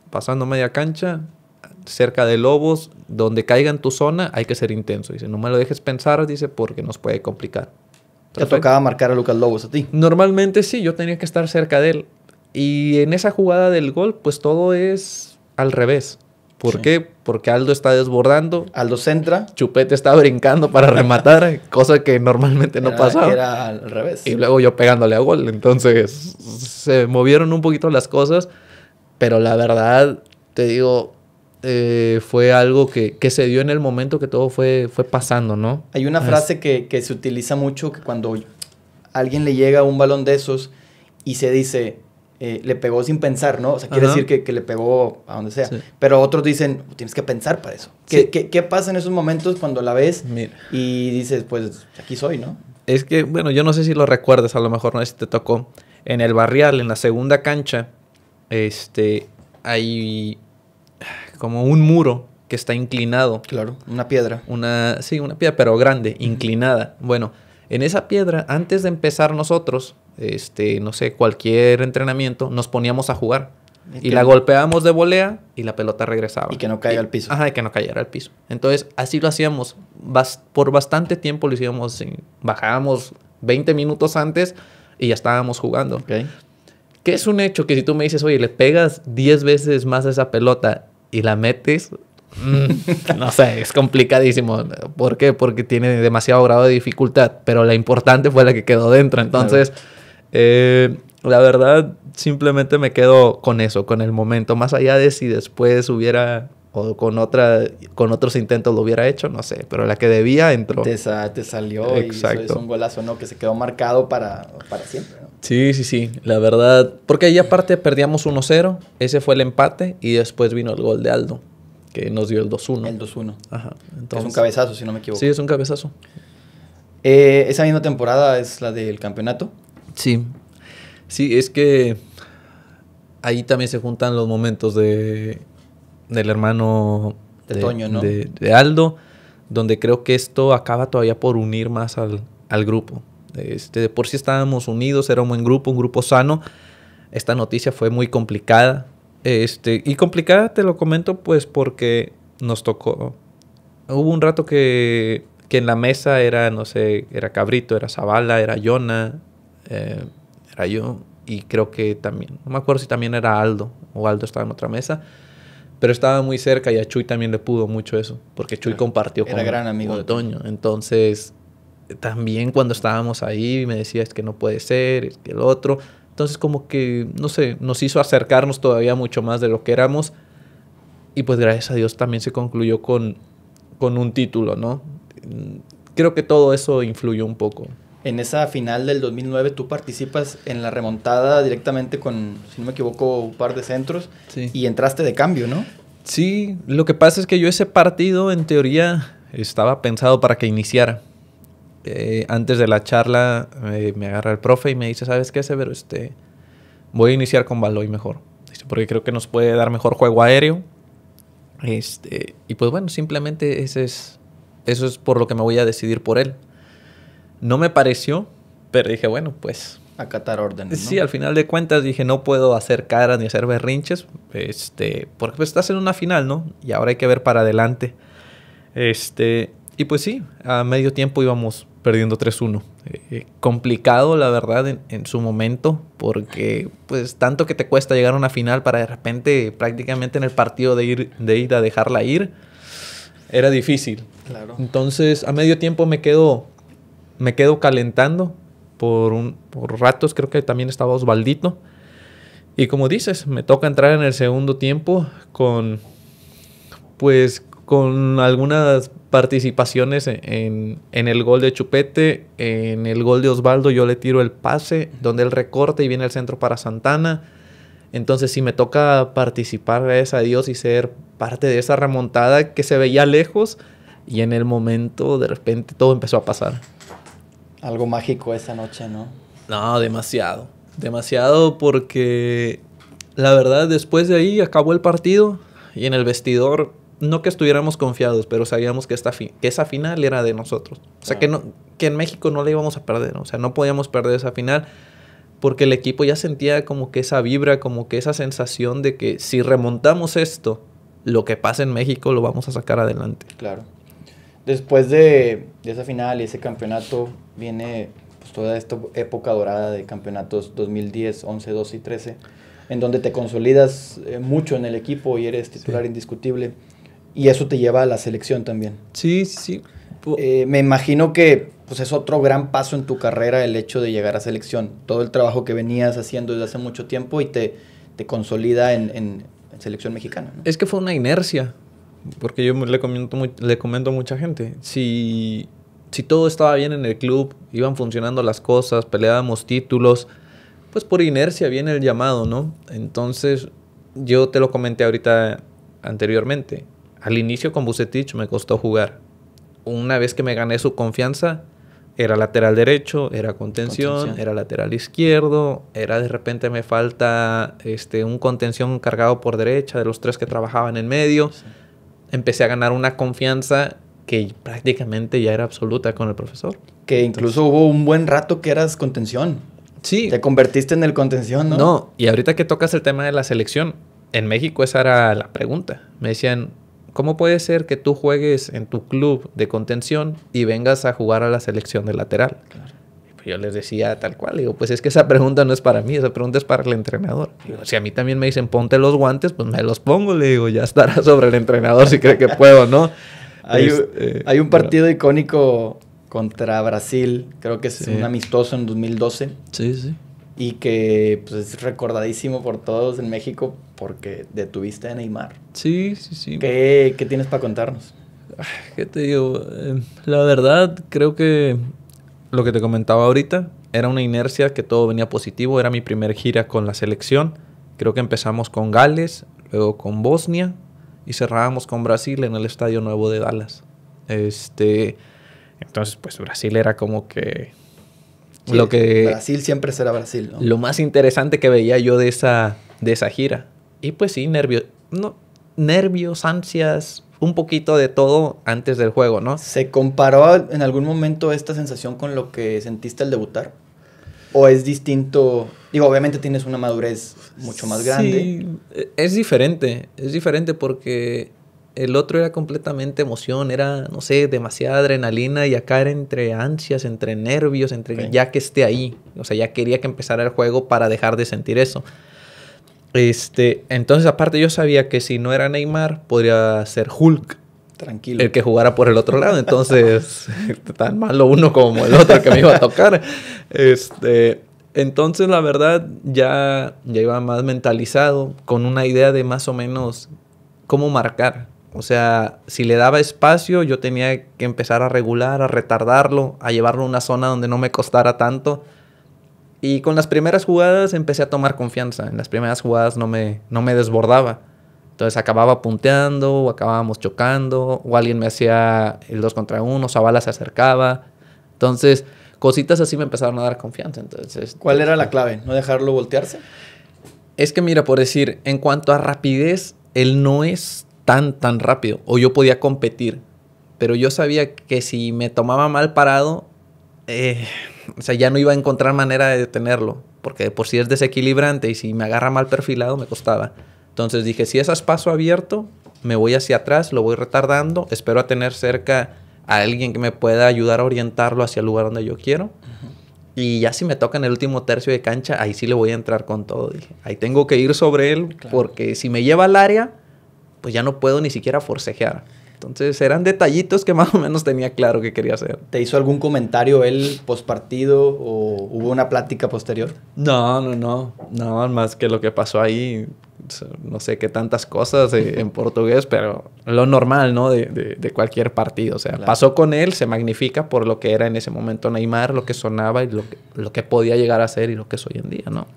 pasando media cancha, cerca de Lobos, donde caiga en tu zona, hay que ser intenso. Dice, no me lo dejes pensar, dice, porque nos puede complicar. ¿Te tocaba marcar a Lucas Lobos a ti? Normalmente sí, yo tenía que estar cerca de él. Y en esa jugada del gol, pues todo es al revés. ¿Por qué? Porque Aldo está desbordando. Aldo centra. Chupete está brincando para rematar, cosa que normalmente no pasa. Era al revés. Y luego yo pegándole a gol. Entonces se movieron un poquito las cosas, pero la verdad, te digo, eh, fue algo que, se dio en el momento que todo fue, fue pasando, ¿no? Hay una frase que, que se utiliza mucho que cuando alguien le llega un balón de esos y se dice, eh, le pegó sin pensar, ¿no? O sea, quiere decir que, le pegó a donde sea. Pero otros dicen, tienes que pensar para eso. ¿Qué, pasa en esos momentos cuando la ves y dices, pues aquí soy, ¿no? Es que, bueno, yo no sé si lo recuerdas, a lo mejor no sé si te tocó. En el barrial, en la segunda cancha, este, hay como un muro que está inclinado. Claro, una piedra. Una, sí, una piedra, pero grande, inclinada. Bueno, en esa piedra, antes de empezar nosotros, este, no sé, cualquier entrenamiento, nos poníamos a jugar. Y, la golpeábamos de volea y la pelota regresaba. Y que no cayera al piso. Ajá, y que no cayera al piso. Entonces, así lo hacíamos. por bastante tiempo lo hicimos. Bajábamos 20 minutos antes y ya estábamos jugando. Okay. Que es un hecho que si tú me dices, oye, le pegas 10 veces más a esa pelota y la metes, Mm, no sé, es complicadísimo. ¿Por qué? Porque tiene demasiado grado de dificultad, pero la importante fue la que quedó dentro. Entonces, eh, la verdad, simplemente me quedo con eso, con el momento. Más allá de si después hubiera o con otra con otros intentos lo hubiera hecho, no sé, pero la que debía entró. Te, salió Exacto. es un golazo, ¿no? Que se quedó marcado para, siempre, Sí, sí, sí, la verdad, porque ahí aparte perdíamos 1-0, ese fue el empate y después vino el gol de Aldo que nos dio el 2-1. El 2-1. Entonces, es un cabezazo, si no me equivoco. Sí, es un cabezazo. Eh, ¿Esa misma temporada es la del campeonato? Sí. Sí, es que ahí también se juntan los momentos de del hermano de, de, Aldo, donde creo que esto acaba todavía por unir más al, grupo. Este, de por si estábamos unidos, era un buen grupo, un grupo sano. Esta noticia fue muy complicada, este, y complicada te lo comento pues porque nos tocó. Hubo un rato que, en la mesa era, no sé, era Cabrito, era Zavala, era Yona, eh, era yo y creo que también, no me acuerdo si también era Aldo o Aldo estaba en otra mesa, pero estaba muy cerca y a Chuy también le pudo mucho eso, porque Chuy compartió con... era gran amigo de Toño. Entonces, también cuando estábamos ahí me decía es que no puede ser, es que el otro. Entonces como que, no sé, nos hizo acercarnos todavía mucho más de lo que éramos. Y pues gracias a Dios también se concluyó con, con un título, ¿no? Creo que todo eso influyó un poco. En esa final del 2009 tú participas en la remontada directamente con, si no me equivoco, un par de centros y entraste de cambio, ¿no? Sí, lo que pasa es que yo ese partido en teoría estaba pensado para que iniciara. Eh, antes de la charla eh, me agarra el profe y me dice, ¿sabes qué, Severo? Este, voy a iniciar con Baloy mejor. porque creo que nos puede dar mejor juego aéreo. Este, y pues bueno, simplemente ese es, eso es por lo que me voy a decidir por él. No me pareció, pero dije, bueno, pues... Acatar órdenes. ¿no? Sí, al final de cuentas dije, no puedo hacer caras ni hacer berrinches, este, porque pues, estás en una final, ¿no? Y ahora hay que ver para adelante. Este, y pues sí, a medio tiempo íbamos perdiendo 3-1. Eh, complicado, la verdad, en, su momento, porque pues tanto que te cuesta llegar a una final para de repente prácticamente en el partido de ir, de ir a dejarla ir, era difícil. Entonces, a medio tiempo me quedo, me quedo calentando por, un, por ratos, creo que también estaba Osvaldito. Y como dices, me toca entrar en el segundo tiempo con, pues, con algunas participaciones e-, en, el gol de Chupete, en el gol de Osvaldo yo le tiro el pase, donde él recorta y viene el centro para Santana. Entonces si me toca participar, gracias a Dios, y ser parte de esa remontada que se veía lejos y en el momento de repente todo empezó a pasar. Algo mágico esa noche, ¿no? No, demasiado. Demasiado porque la verdad después de ahí acabó el partido y en el vestidor no que estuviéramos confiados, pero sabíamos que, esta que esa final era de nosotros. O sea, que, ah. no, que en México no la íbamos a perder, o sea, no podíamos perder esa final porque el equipo ya sentía como que esa vibra, como que esa sensación de que si remontamos esto, lo que pasa en México lo vamos a sacar adelante. Claro. Después de, esa final y ese campeonato viene pues, toda esta época dorada de campeonatos 2010, 11, 12 y 13, en donde te consolidas eh, mucho en el equipo y eres titular indiscutible y eso te lleva a la selección también. Sí, sí. Eh, me imagino que pues es otro gran paso en tu carrera el hecho de llegar a selección. Todo el trabajo que venías haciendo desde hace mucho tiempo y te, te consolida en, en, selección mexicana. Es que fue una inercia, porque yo le comento, le comento a mucha gente. Si, si todo estaba bien en el club, iban funcionando las cosas, peleábamos títulos, pues por inercia viene el llamado, ¿no? Entonces, yo te lo comenté ahorita anteriormente al inicio con Bucetich me costó jugar. Una vez que me gané su confianza, era lateral derecho, era contención, era lateral izquierdo, era de repente me falta este, un contención cargado por derecha de los tres que trabajaban en medio. Empecé a ganar una confianza que prácticamente ya era absoluta con el profesor. Que incluso hubo un buen rato que eras contención. Sí. Te convertiste en el contención, ¿no? No, y ahorita que tocas el tema de la selección, en México esa era la pregunta. Me decían, ¿Cómo puede ser que tú juegues en tu club de contención y vengas a jugar a la selección de lateral? Claro. Pues yo les decía tal cual, digo, pues es que esa pregunta no es para mí, esa pregunta es para el entrenador. si a mí también me dicen ponte los guantes, pues me los pongo, le digo, ya estará sobre el entrenador si cree que puedo, ¿no? hay, un este, partido icónico contra Brasil, creo que es un amistoso en 2012. Sí, sí y que pues, es recordadísimo por todos en México porque detuviste a Neymar. Sí, sí, sí. ¿Qué, tienes para contarnos? ¿Qué te digo? Em, la verdad, creo que lo que te comentaba ahorita era una inercia que todo venía positivo. Era mi primer gira con la selección. Creo que empezamos con Gales, luego con Bosnia y cerrábamos con Brasil en el Estadio Nuevo de Dallas. Este, entonces, pues Brasil era como que lo que, Brasil siempre será Brasil. ¿no? Lo más interesante que veía yo de esa, de esa gira. Y pues sí, nervios, no, nervios, ansias, un poquito de todo antes del juego, ¿no? ¿Se comparó en algún momento esta sensación con lo que sentiste al debutar? ¿O es distinto? Digo, obviamente tienes una madurez mucho más grande. Sí, e, es diferente, es diferente porque el otro era completamente emoción, era, no sé, demasiada adrenalina y acá era entre ansias, entre nervios, entre ya que esté ahí. O sea, ya quería que empezara el juego para dejar de sentir eso. Este, entonces, aparte, yo sabía que si no era Neymar, podría ser Hulk. Tranquilo. El que jugara por el otro lado. Entonces, tan malo uno como el otro que me iba a tocar. Este, entonces, la verdad, ya, ya iba más mentalizado, con una idea de más o menos cómo marcar o sea, si le daba espacio, yo tenía que empezar a regular, a retardarlo, a llevarlo a una zona donde no me costara tanto. Y con las primeras jugadas empecé a tomar confianza. En las primeras jugadas no me, no me desbordaba. Entonces acababa punteando o acabábamos chocando o alguien me hacía el 2 contra 1, Zabala se acercaba. Entonces, cositas así me empezaron a dar confianza. Entonces, ¿Cuál era la este, clave? ¿No dejarlo voltearse? Es que mira, por decir, en cuanto a rapidez, él no es tan, tan rápido. O yo podía competir. Pero yo sabía que si me tomaba mal parado, eh, o sea, ya no iba a encontrar manera de detenerlo. Porque por si es desequilibrante y si me agarra mal perfilado, me costaba. Entonces dije, si es a paso abierto, me voy hacia atrás, lo voy retardando, espero a tener cerca a alguien que me pueda ayudar a orientarlo hacia el lugar donde yo quiero. Y ya si me toca en el último tercio de cancha, ahí sí le voy a entrar con todo. Dije, ahí tengo que ir sobre él porque si me lleva al área, pues ya no puedo ni siquiera forcejear. Entonces eran detallitos que más o menos tenía claro que quería hacer. ¿Te hizo algún comentario él partido o hubo una plática posterior? No, no, no. Nada no, más que lo que pasó ahí, no sé qué tantas cosas en portugués, pero lo normal, ¿no? De, de, cualquier partido. O sea, pasó con él, se magnifica por lo que era en ese momento Neymar, lo que sonaba y lo lo que podía llegar a ser y lo que es hoy en día, ¿no?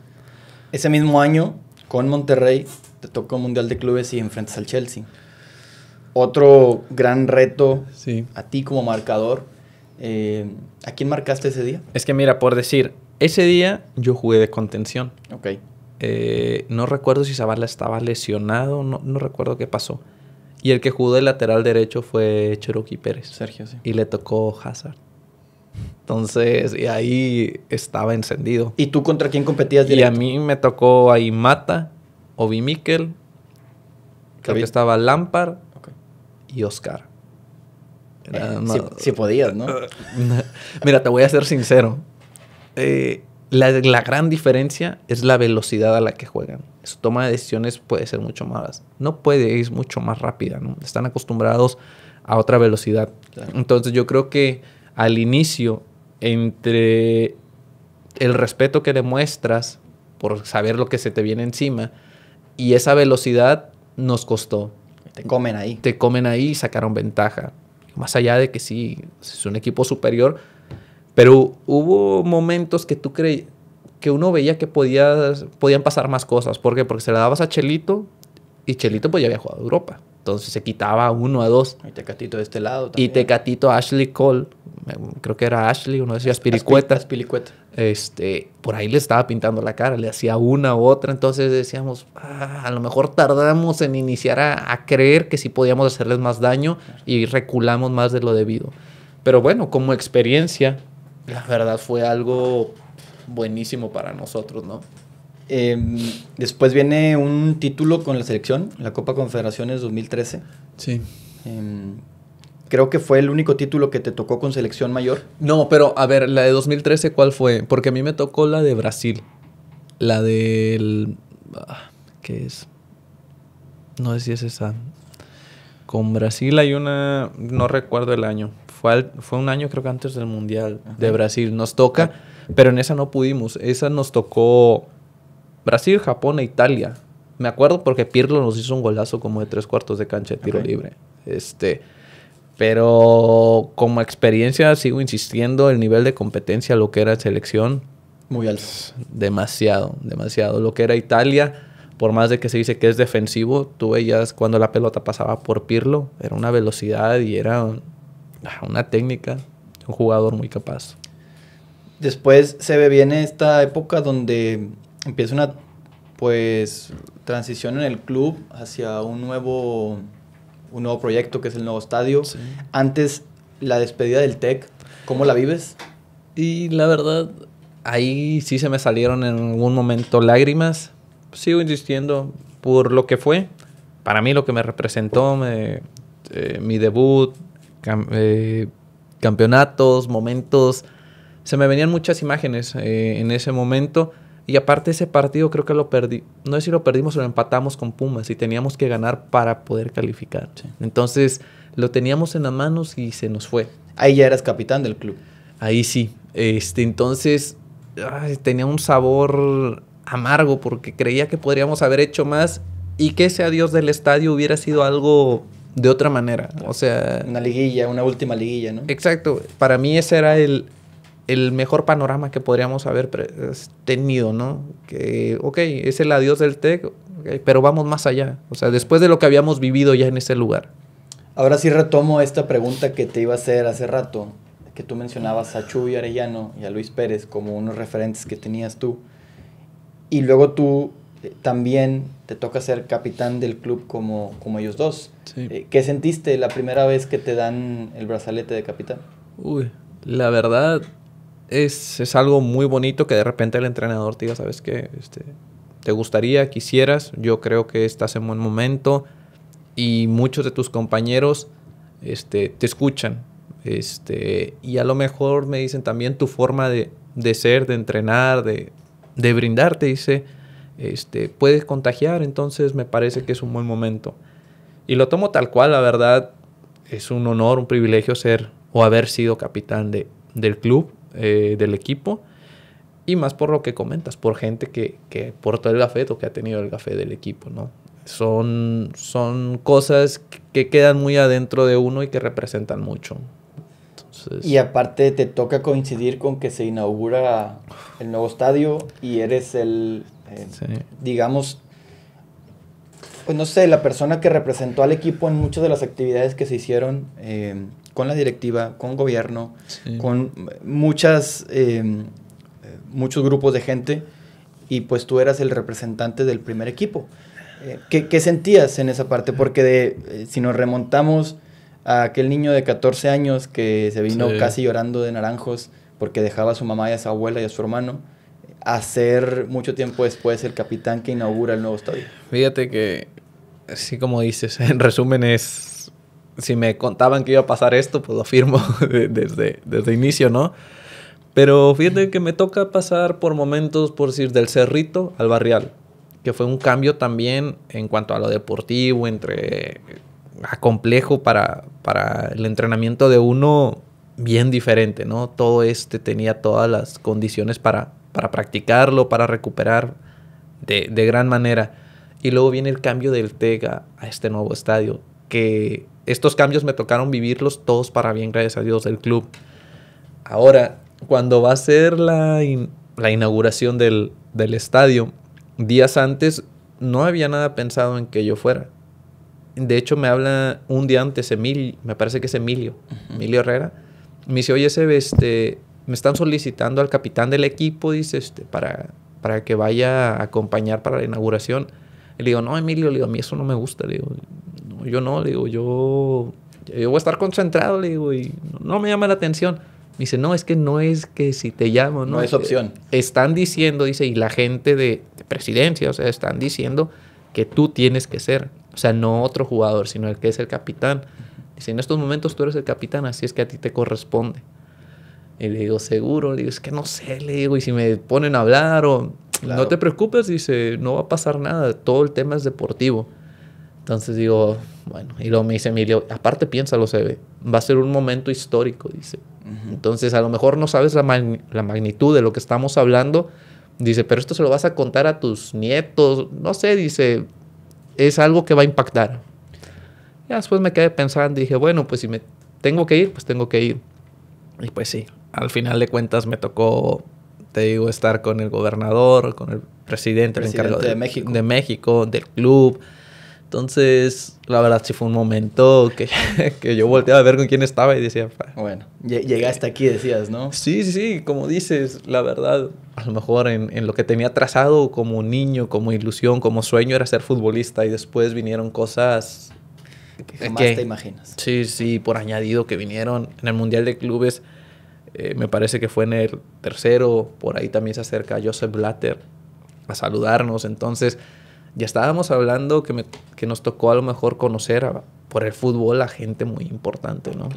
Ese mismo año, con Monterrey, tocó Mundial de Clubes y enfrentas al Chelsea. Otro gran reto sí. a ti como marcador. Eh, ¿A quién marcaste ese día? Es que mira, por decir, ese día yo jugué de contención. Ok. Eh, no recuerdo si Zavala estaba lesionado, no, recuerdo qué pasó. Y el que jugó de lateral derecho fue Cherokee Pérez. Sergio, sí. Y le tocó Hazard. Entonces, ahí estaba encendido. ¿Y tú contra quién competías? Y a mí me tocó ahí Mata, Obi Mikkel, creo que estaba Lampard y Oscar. Eh, si, podías, ¿no? Mira, te voy a ser sincero. Eh, la, gran diferencia es la velocidad a la que juegan. Su toma de decisiones puede ser mucho más. No puede ir mucho más rápida, ¿no? Están acostumbrados a otra velocidad. Entonces yo creo que al inicio, entre el respeto que demuestras... por saber lo que se te viene encima, y esa velocidad nos costó. Te comen ahí. Te comen ahí y sacaron ventaja. Más allá de que sí, es un equipo superior, pero hubo momentos que tú creí que uno veía que podías, podían pasar más cosas. ¿Por qué? Porque se la dabas a Chelito y Chelito pues ya había jugado a Europa. Entonces se quitaba uno, a dos. Y Tecatito de este lado también. Y Tecatito Ashley Cole, creo que era Ashley, uno decía Aspiricueta. Aspiricueta. Este, por ahí le estaba pintando la cara, le hacía una u otra. Entonces decíamos, ah, a lo mejor tardamos en iniciar a, a, creer que sí podíamos hacerles más daño y reculamos más de lo debido. Pero bueno, como experiencia, la verdad fue algo buenísimo para nosotros, ¿no? Em, después viene un título con la selección, la Copa Confederaciones 2013. Sí. Em, creo que fue el único título que te tocó con selección mayor. No, pero a ver, la de 2013, ¿cuál fue? Porque a mí me tocó la de Brasil. La del. Ah, ¿Qué es? No sé si es esa. Con Brasil hay una. No recuerdo el año. Fue, fue un año, creo que antes del Mundial de Brasil. Nos toca, pero en esa no pudimos. Esa nos tocó Brasil, Japón e Italia. Me acuerdo porque Pirlo nos hizo un golazo como de tres cuartos de cancha de tiro libre. Este, pero como experiencia sigo insistiendo, el nivel de competencia, lo que era selección. Muy alto. Demasiado, demasiado. Lo que era Italia, por más de que se dice que es defensivo, tú veías cuando la pelota pasaba por Pirlo, era una velocidad y era ah, una técnica, un jugador muy capaz. Después se ve bien esta época donde empieza una pues transición en el club hacia un nuevo, un nuevo proyecto que es el nuevo estadio. Antes, la despedida del TEC, ¿cómo la vives? Y la verdad, ahí sí se me salieron en algún momento lágrimas. Sigo insistiendo por lo que fue. Para mí lo que me representó, eh, mi debut, eh, campeonatos, momentos. Se me venían muchas imágenes eh, en ese momento y aparte ese partido creo que lo perdí, no es si lo perdimos o lo empatamos con Pumas y teníamos que ganar para poder calificar. Entonces lo teníamos en las manos y se nos fue. Ahí ya eras capitán del club. Ahí sí. Este, entonces tenía un sabor amargo porque creía que podríamos haber hecho más y que ese adiós del estadio hubiera sido algo de otra manera. O sea... Una liguilla, una última liguilla, ¿no? Exacto. Para mí ese era el, el mejor panorama que podríamos haber tenido, ¿no? Que, ok, es el adiós del TEC, pero vamos más allá, o sea, después de lo que habíamos vivido ya en ese lugar. Ahora sí retomo esta pregunta que te iba a hacer hace rato, que tú mencionabas a Chuy Arellano y a Luis Pérez como unos referentes que tenías tú, y luego tú eh, también te toca ser capitán del club como, como ellos dos. Eh, ¿Qué sentiste la primera vez que te dan el brazalete de capitán? Uy, la verdad, es, es, algo muy bonito que de repente el entrenador te diga, ¿sabes qué? Este, te gustaría, quisieras, yo creo que estás en buen momento y muchos de tus compañeros este, te escuchan. Este, y a lo mejor me dicen también tu forma de, ser, de entrenar, de, brindarte, dice, este, puedes contagiar, entonces me parece que es un buen momento. Y lo tomo tal cual, la verdad, es un honor, un privilegio ser o haber sido capitán de, del club. Eh, del equipo y más por lo que comentas, por gente que, que todo el gafeto... que ha tenido el café del equipo, ¿no? Son, son cosas que quedan muy adentro de uno y que representan mucho. Y aparte te toca coincidir con que se inaugura el nuevo estadio y eres el, eh, digamos, pues no sé, la persona que representó al equipo en muchas de las actividades que se hicieron. Eh, con la directiva, con gobierno, con muchas, eh, muchos grupos de gente y pues tú eras el representante del primer equipo. Eh, ¿qué, sentías en esa parte? Porque eh, si nos remontamos a aquel niño de 14 años que se vino casi llorando de naranjos porque dejaba a su mamá y a su abuela y a su hermano, a ser mucho tiempo después el capitán que inaugura el nuevo estadio. Fíjate que, así como dices, en resumen es si me contaban que iba a pasar esto, pues lo firmo desde, desde inicio, ¿no? Pero fíjate que me toca pasar por momentos, por decir, del cerrito al barrial, que fue un cambio también en cuanto a lo deportivo, entre a complejo para, para el entrenamiento de uno bien diferente, ¿no? Todo este tenía todas las condiciones para, para practicarlo, para recuperar de, de gran manera. Y luego viene el cambio del TEGA a este nuevo estadio, que estos cambios me tocaron vivirlos todos para bien, gracias a Dios, del club. Ahora, cuando va a ser la, inauguración del, estadio, días antes no había nada pensado en que yo fuera. De hecho, me habla un día antes Emilio, me parece que es Emilio, Emilio Herrera. Me dice, oye, este, me están solicitando al capitán del equipo, dice, este, para, para que vaya a acompañar para la inauguración. le digo, no, Emilio, le a mí eso no me gusta. digo, yo no, le digo, yo, yo voy a estar concentrado, le digo, y no me llama la atención. Me dice, no, es que no es que si te llamo, no. es opción. Están diciendo, dice, y la gente de, presidencia, o sea, están diciendo que tú tienes que ser. O sea, no otro jugador, sino el que es el capitán. Dice, en estos momentos tú eres el capitán, así es que a ti te corresponde. Y le digo, seguro, le digo, es que no sé, le digo, y si me ponen a hablar o... No te preocupes, dice, no va a pasar nada, todo el tema es deportivo. Entonces digo, bueno, y luego me dice Emilio, aparte piénsalo, se ve, va a ser un momento histórico, dice. Entonces a lo mejor no sabes la, magnitud de lo que estamos hablando, dice, pero esto se lo vas a contar a tus nietos, no sé, dice, es algo que va a impactar. Y después me quedé pensando, dije, bueno, pues si me tengo que ir, pues tengo que ir. Y pues sí, al final de cuentas me tocó, te digo, estar con el gobernador, con el presidente, el encargado de, de, México. de México, del club entonces, la verdad sí fue un momento que, que yo volteaba a ver con quién estaba y decía, bueno, llega hasta aquí, decías, ¿no? Sí, sí, sí, como dices, la verdad, a lo mejor en, en, lo que tenía trazado como niño, como ilusión, como sueño era ser futbolista y después vinieron cosas que eh, jamás te imaginas. Sí, sí, por añadido que vinieron en el Mundial de Clubes, eh, me parece que fue en el tercero, por ahí también se acerca Joseph Blatter a saludarnos, entonces ya estábamos hablando que, nos tocó a lo mejor conocer por el fútbol a gente muy importante, ¿no?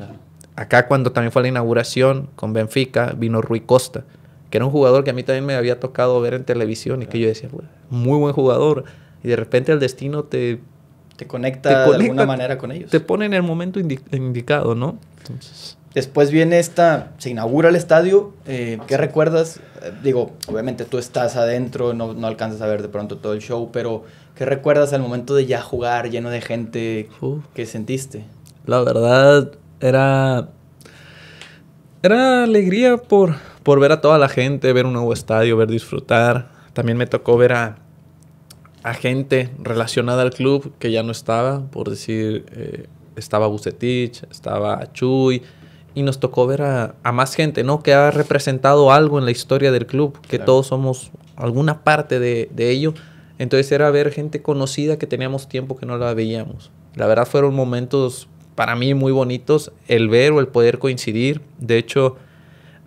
Acá cuando también fue la inauguración con Benfica, vino Rui Costa, que era un jugador que a mí también me había tocado ver en televisión y que yo decía, muy buen jugador. Y de repente el destino te... Te conecta, de alguna manera con ellos. Te pone en el momento indicado, ¿no? Entonces... Después viene esta, se inaugura el estadio. Eh, ¿Qué recuerdas? Eh, digo, obviamente tú estás adentro, no, no, alcanzas a ver de pronto todo el show, pero ¿qué recuerdas al momento de ya jugar lleno de gente? ¿Qué sentiste? La verdad, era. Era alegría por, ver a toda la gente, ver un nuevo estadio, ver disfrutar. También me tocó ver a, gente relacionada al club que ya no estaba, por decir, eh, estaba Bucetich, estaba Chuy y nos tocó ver a, más gente, ¿no? Que ha representado algo en la historia del club, que todos somos alguna parte de, ello. Entonces era ver gente conocida que teníamos tiempo que no la veíamos. La verdad fueron momentos para mí muy bonitos, el ver o el poder coincidir. De hecho,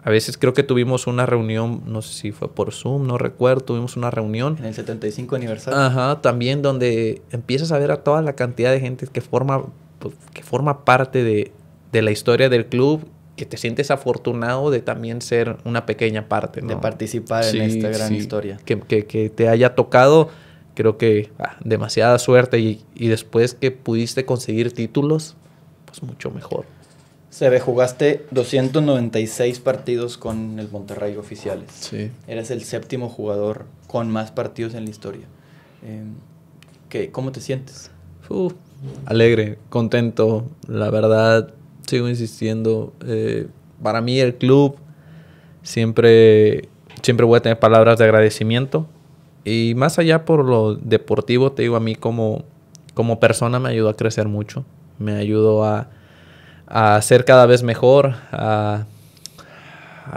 a veces creo que tuvimos una reunión, no sé si fue por Zoom, no recuerdo, tuvimos una reunión. En el 75 aniversario. Ajá, también donde empiezas a ver a toda la cantidad de gente que forma, pues, que forma parte de, de la historia del club que te sientes afortunado de también ser una pequeña parte. De participar en esta gran historia. Que, te haya tocado, creo que ah, demasiada suerte y, después que pudiste conseguir títulos, pues mucho mejor. se ve jugaste 296 partidos con el Monterrey oficiales. Sí. Eres el séptimo jugador con más partidos en la historia. Em, ¿Cómo te sientes? alegre, contento. La verdad, sigo insistiendo, eh, para mí el club siempre, siempre voy a tener palabras de agradecimiento. Y más allá por lo deportivo, te digo, a mí como, persona me ayudó a crecer mucho, me ayudó a, a ser cada vez mejor, a,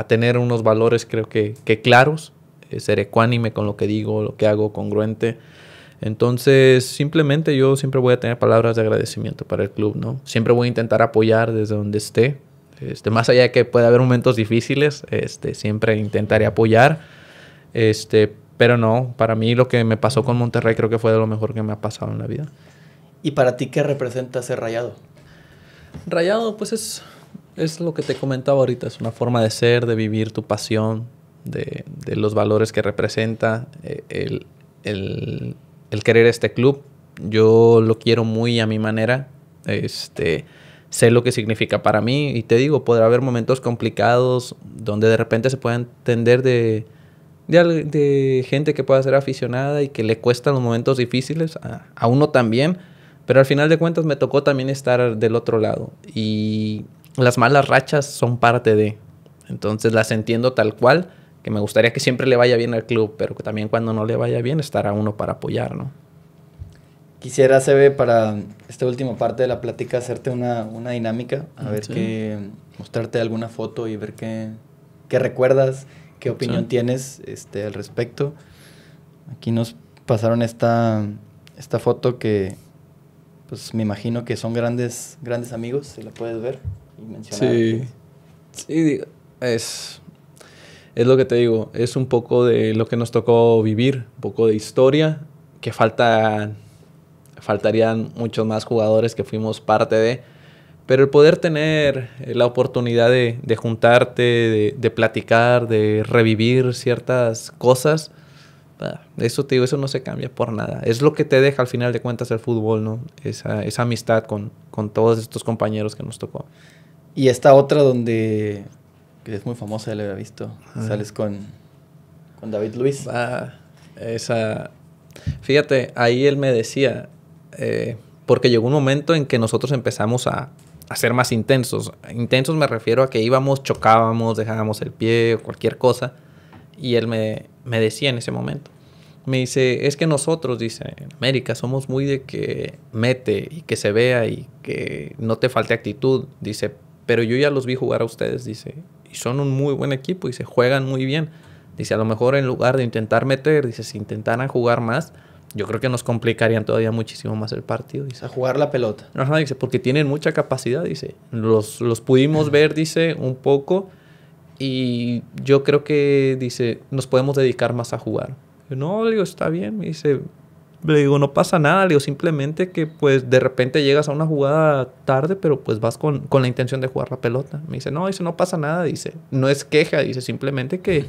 tener unos valores creo que, que claros, eh, ser ecuánime con lo que digo, lo que hago, congruente. Entonces, simplemente yo siempre voy a tener palabras de agradecimiento para el club, ¿no? Siempre voy a intentar apoyar desde donde esté. Este, más allá de que pueda haber momentos difíciles, este, siempre intentaré apoyar. Este, pero no, para mí lo que me pasó con Monterrey creo que fue de lo mejor que me ha pasado en la vida. ¿Y para ti qué representa ser rayado? Rayado, pues es, es lo que te comentaba ahorita, es una forma de ser, de vivir tu pasión, de, de los valores que representa, eh, el, el el querer este club. Yo lo quiero muy a mi manera. Este, sé lo que significa para mí y te digo, podrá haber momentos complicados donde de repente se pueda entender de, gente que pueda ser aficionada y que le cuestan los momentos difíciles, a uno también, pero al final de cuentas me tocó también estar del otro lado y las malas rachas son parte de, entonces las entiendo tal cual que me gustaría que siempre le vaya bien al club, pero que también cuando no le vaya bien estará uno para apoyar, ¿no? Quisiera, Sebe, para esta última parte de la plática, hacerte una, una dinámica, a mm, ver qué, mostrarte alguna foto y ver qué, qué recuerdas, qué opinión tienes este, al respecto. Aquí nos pasaron esta, esta foto que, pues me imagino que son grandes, grandes amigos, si la puedes ver y mencionar. Sí, sí, es es lo que te digo, es un poco de lo que nos tocó vivir, un poco de historia, que faltarían muchos más jugadores que fuimos parte de, pero el poder tener la oportunidad de, juntarte, de, platicar, de revivir ciertas cosas, ah, eso te eso no se cambia por nada. Es lo que te deja al final de cuentas el fútbol, ¿no? Esa, amistad con, con todos estos compañeros que nos tocó. Y esta otra donde que es muy famosa, él había visto. Sales con, David Luis. Ah, esa. Fíjate, ahí él me decía, eh, porque llegó un momento en que nosotros empezamos a, a, ser más intensos. Intensos me refiero a que íbamos, chocábamos, dejábamos el pie o cualquier cosa. Y él me, me decía en ese momento, me dice, es que nosotros, dice, en América somos muy de que mete y que se vea y que no te falte actitud. Dice, pero yo ya los vi jugar a ustedes, dice, y son un muy buen equipo, y se juegan muy bien. Dice, a lo mejor en lugar de intentar meter, dice, si intentaran jugar más, yo creo que nos complicarían todavía muchísimo más el partido. Dice. A jugar la pelota. Ajá, dice, porque tienen mucha capacidad, dice. Los, los pudimos ver, dice, un poco, y yo creo que, dice, nos podemos dedicar más a jugar. no, digo, está bien, dice, le digo, no pasa nada, le digo, simplemente que pues de repente llegas a una jugada tarde, pero pues vas con, la intención de jugar la pelota. Me dice, no, dice, no pasa nada, dice, no es queja, dice, simplemente que,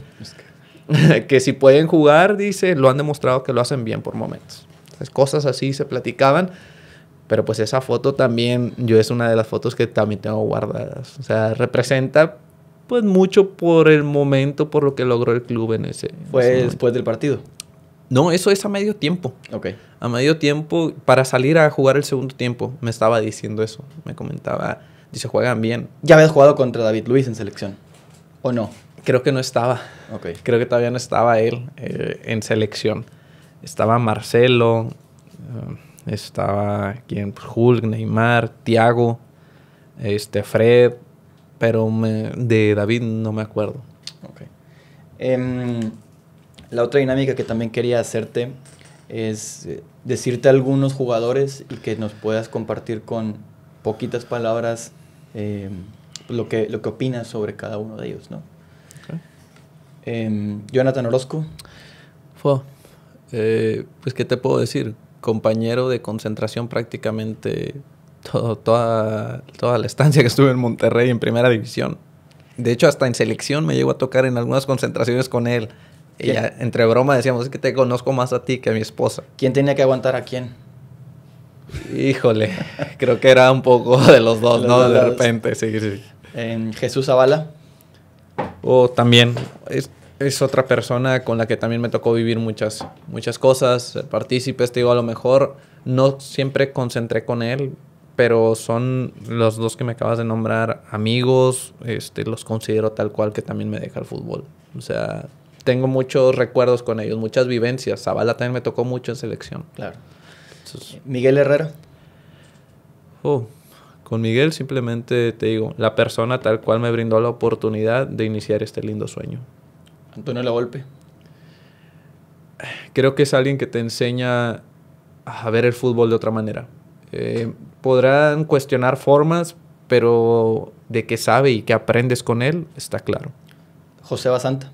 que... si pueden jugar, dice, lo han demostrado que lo hacen bien por momentos. Entonces, cosas así se platicaban. Pero pues esa foto también, yo es una de las fotos que también tengo guardadas. O sea, representa pues mucho por el momento, por lo que logró el club en ese... Fue después del partido. No, eso es a medio tiempo. Ok. A medio tiempo, para salir a jugar el segundo tiempo, me estaba diciendo eso. Me comentaba, dice, juegan bien. ¿Ya habías jugado contra David Luis en selección? ¿O no? Creo que no estaba. Ok. Creo que todavía no estaba él eh, en selección. Estaba Marcelo, eh, estaba quien, pues, Hulk, Neymar, Tiago, este, Fred, pero de David no me acuerdo. Ok. Em, la otra dinámica que también quería hacerte es eh, decirte algunos jugadores y que nos puedas compartir con poquitas palabras eh, lo, que, lo que opinas sobre cada uno de ellos, em, Jonathan Orozco. Eh, pues, ¿qué te puedo decir? Compañero de concentración prácticamente todo, toda, toda la estancia que estuve en Monterrey en primera división. De hecho, hasta en selección me llegó a tocar en algunas concentraciones con él. Y entre broma decíamos, es que te conozco más a ti que a mi esposa. ¿Quién tenía que aguantar a quién? Híjole, creo que era un poco de los dos, ¿no? de repente, sí, sí. Jesús Zavala. también, es, otra persona con la que también me tocó vivir muchas, muchas cosas, partícipes, digo, a lo mejor no siempre concentré con él, pero son los dos que me acabas de nombrar amigos, este, los considero tal cual que también me deja el fútbol. O sea, tengo muchos recuerdos con ellos, muchas vivencias. Zavala también me tocó mucho en selección. Claro. Miguel Herrera. Oh, con Miguel simplemente te digo, la persona tal cual me brindó la oportunidad de iniciar este lindo sueño. Antonio Golpe. Creo que es alguien que te enseña a ver el fútbol de otra manera. Eh, podrán cuestionar formas, pero de qué sabe y qué aprendes con él, está claro. José Basanta.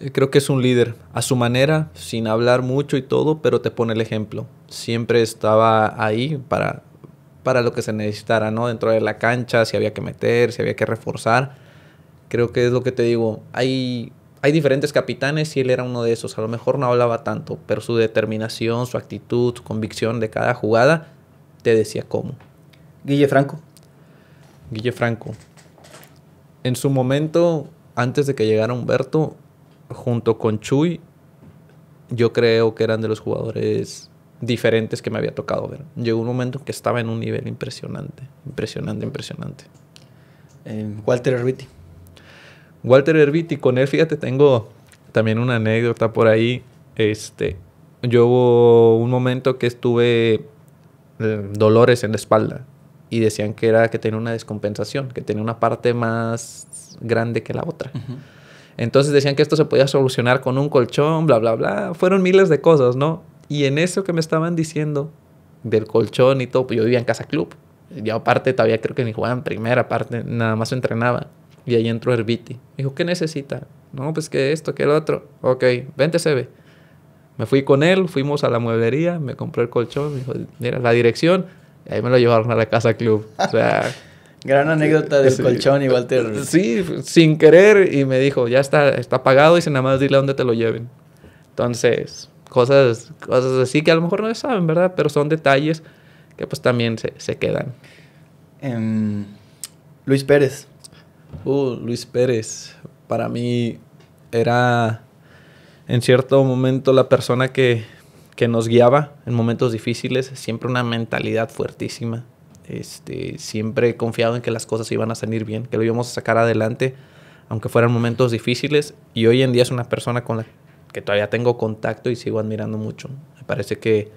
Eh, creo que es un líder a su manera, sin hablar mucho y todo, pero te pone el ejemplo. Siempre estaba ahí para, para lo que se necesitara, ¿no? Dentro de la cancha, si había que meter, si había que reforzar. Creo que es lo que te digo. Hay, hay diferentes capitanes y él era uno de esos. A lo mejor no hablaba tanto, pero su determinación, su actitud, su convicción de cada jugada te decía cómo. Guille Franco. Guille Franco. En su momento antes de que llegara Humberto, junto con Chuy, yo creo que eran de los jugadores diferentes que me había tocado ver. Llegó un momento que estaba en un nivel impresionante, impresionante, impresionante. Em, Walter Herbiti. Walter Herbiti, con él, fíjate, tengo también una anécdota por ahí. Este, yo hubo un momento que estuve eh, dolores en la espalda y decían que era que tenía una descompensación, que tenía una parte más grande que la otra. Entonces decían que esto se podía solucionar con un colchón, bla, bla, bla. Fueron miles de cosas, ¿no? Y en eso que me estaban diciendo del colchón y todo, pues yo vivía en casa club. Y aparte todavía creo que ni jugaba en primera, parte. nada más entrenaba. Y ahí entró el Me dijo, ¿qué necesita? No, pues que esto, que el otro. Ok, vente, ve. Me fui con él, fuimos a la mueblería, me compró el colchón, me dijo, mira, la dirección, y ahí me lo llevaron a la casa club. O sea. Gran anécdota del colchón y Walter. Sí, sin querer. Y me dijo, ya está, está pagado y sin nada más dile a dónde te lo lleven. Entonces, cosas, cosas así que a lo mejor no saben, ¿verdad? Pero son detalles que pues también se, quedan. Em, Luis Pérez. Uh, Luis Pérez. Para mí era en cierto momento la persona que que nos guiaba en momentos difíciles, siempre una mentalidad fuertísima, este, siempre confiado en que las cosas iban a salir bien, que lo íbamos a sacar adelante, aunque fueran momentos difíciles, y hoy en día es una persona con la que todavía tengo contacto y sigo admirando mucho. Me parece que,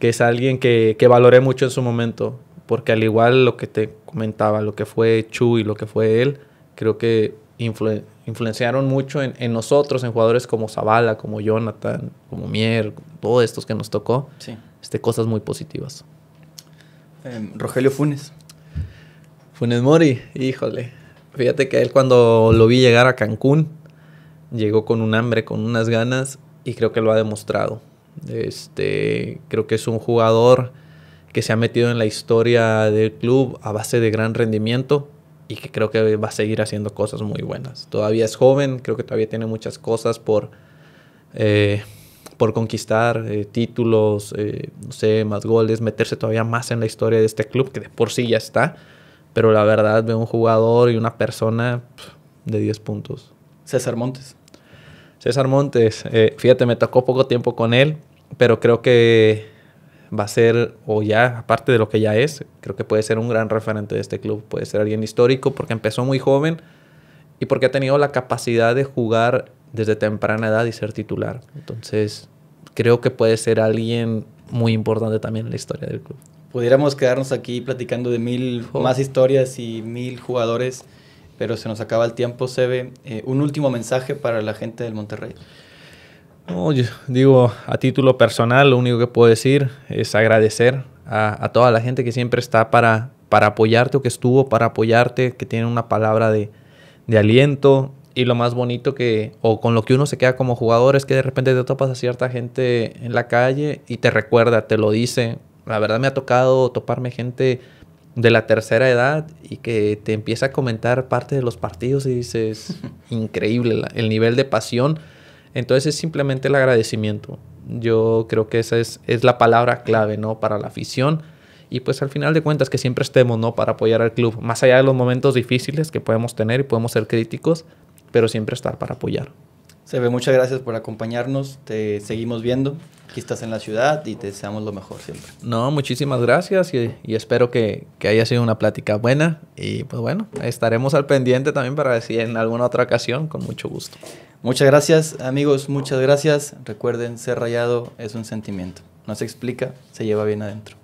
es alguien que, que valoré mucho en su momento, porque al igual lo que te comentaba, lo que fue Chu y lo que fue él, creo que influye influenciaron mucho en, nosotros, en jugadores como Zavala, como Jonathan, como Mier, todos estos que nos tocó. Sí. Este, cosas muy positivas. Em, Rogelio Funes. Funes Mori, híjole. Fíjate que él cuando lo vi llegar a Cancún, llegó con un hambre, con unas ganas, y creo que lo ha demostrado. Este, creo que es un jugador que se ha metido en la historia del club a base de gran rendimiento y que creo que va a seguir haciendo cosas muy buenas. Todavía es joven, creo que todavía tiene muchas cosas por, eh, por conquistar, eh, títulos, eh, no sé, más goles, meterse todavía más en la historia de este club, que de por sí ya está, pero la verdad veo un jugador y una persona de 10 puntos. César Montes. César Montes, fíjate, me tocó poco tiempo con él, pero creo que va a ser, o ya, aparte de lo que ya es, creo que puede ser un gran referente de este club, puede ser alguien histórico porque empezó muy joven y porque ha tenido la capacidad de jugar desde temprana edad y ser titular. Entonces, creo que puede ser alguien muy importante también en la historia del club. Pudiéramos quedarnos aquí platicando de mil oh. más historias y mil jugadores, pero se nos acaba el tiempo, Sebe. ve eh, un último mensaje para la gente del Monterrey. No, digo, a título personal, lo único que puedo decir es agradecer a, toda la gente que siempre está para, para apoyarte o que estuvo para apoyarte, que tiene una palabra de, aliento. Y lo más bonito que, o con lo que uno se queda como jugador, es que de repente te topas a cierta gente en la calle y te recuerda, te lo dice. La verdad me ha tocado toparme gente de la tercera edad y que te empieza a comentar parte de los partidos y dices, increíble el nivel de pasión entonces es simplemente el agradecimiento. Yo creo que esa es, es la palabra clave, ¿no? Para la afición y pues al final de cuentas que siempre estemos, ¿no? Para apoyar al club, más allá de los momentos difíciles que podemos tener y podemos ser críticos, pero siempre estar para apoyar ve muchas gracias por acompañarnos. Te seguimos viendo. Aquí estás en la ciudad y te deseamos lo mejor siempre. No, muchísimas gracias y, espero que, que, haya sido una plática buena. Y pues bueno, estaremos al pendiente también para decir en alguna otra ocasión con mucho gusto. Muchas gracias, amigos. Muchas gracias. Recuerden, ser rayado es un sentimiento. No se explica, se lleva bien adentro.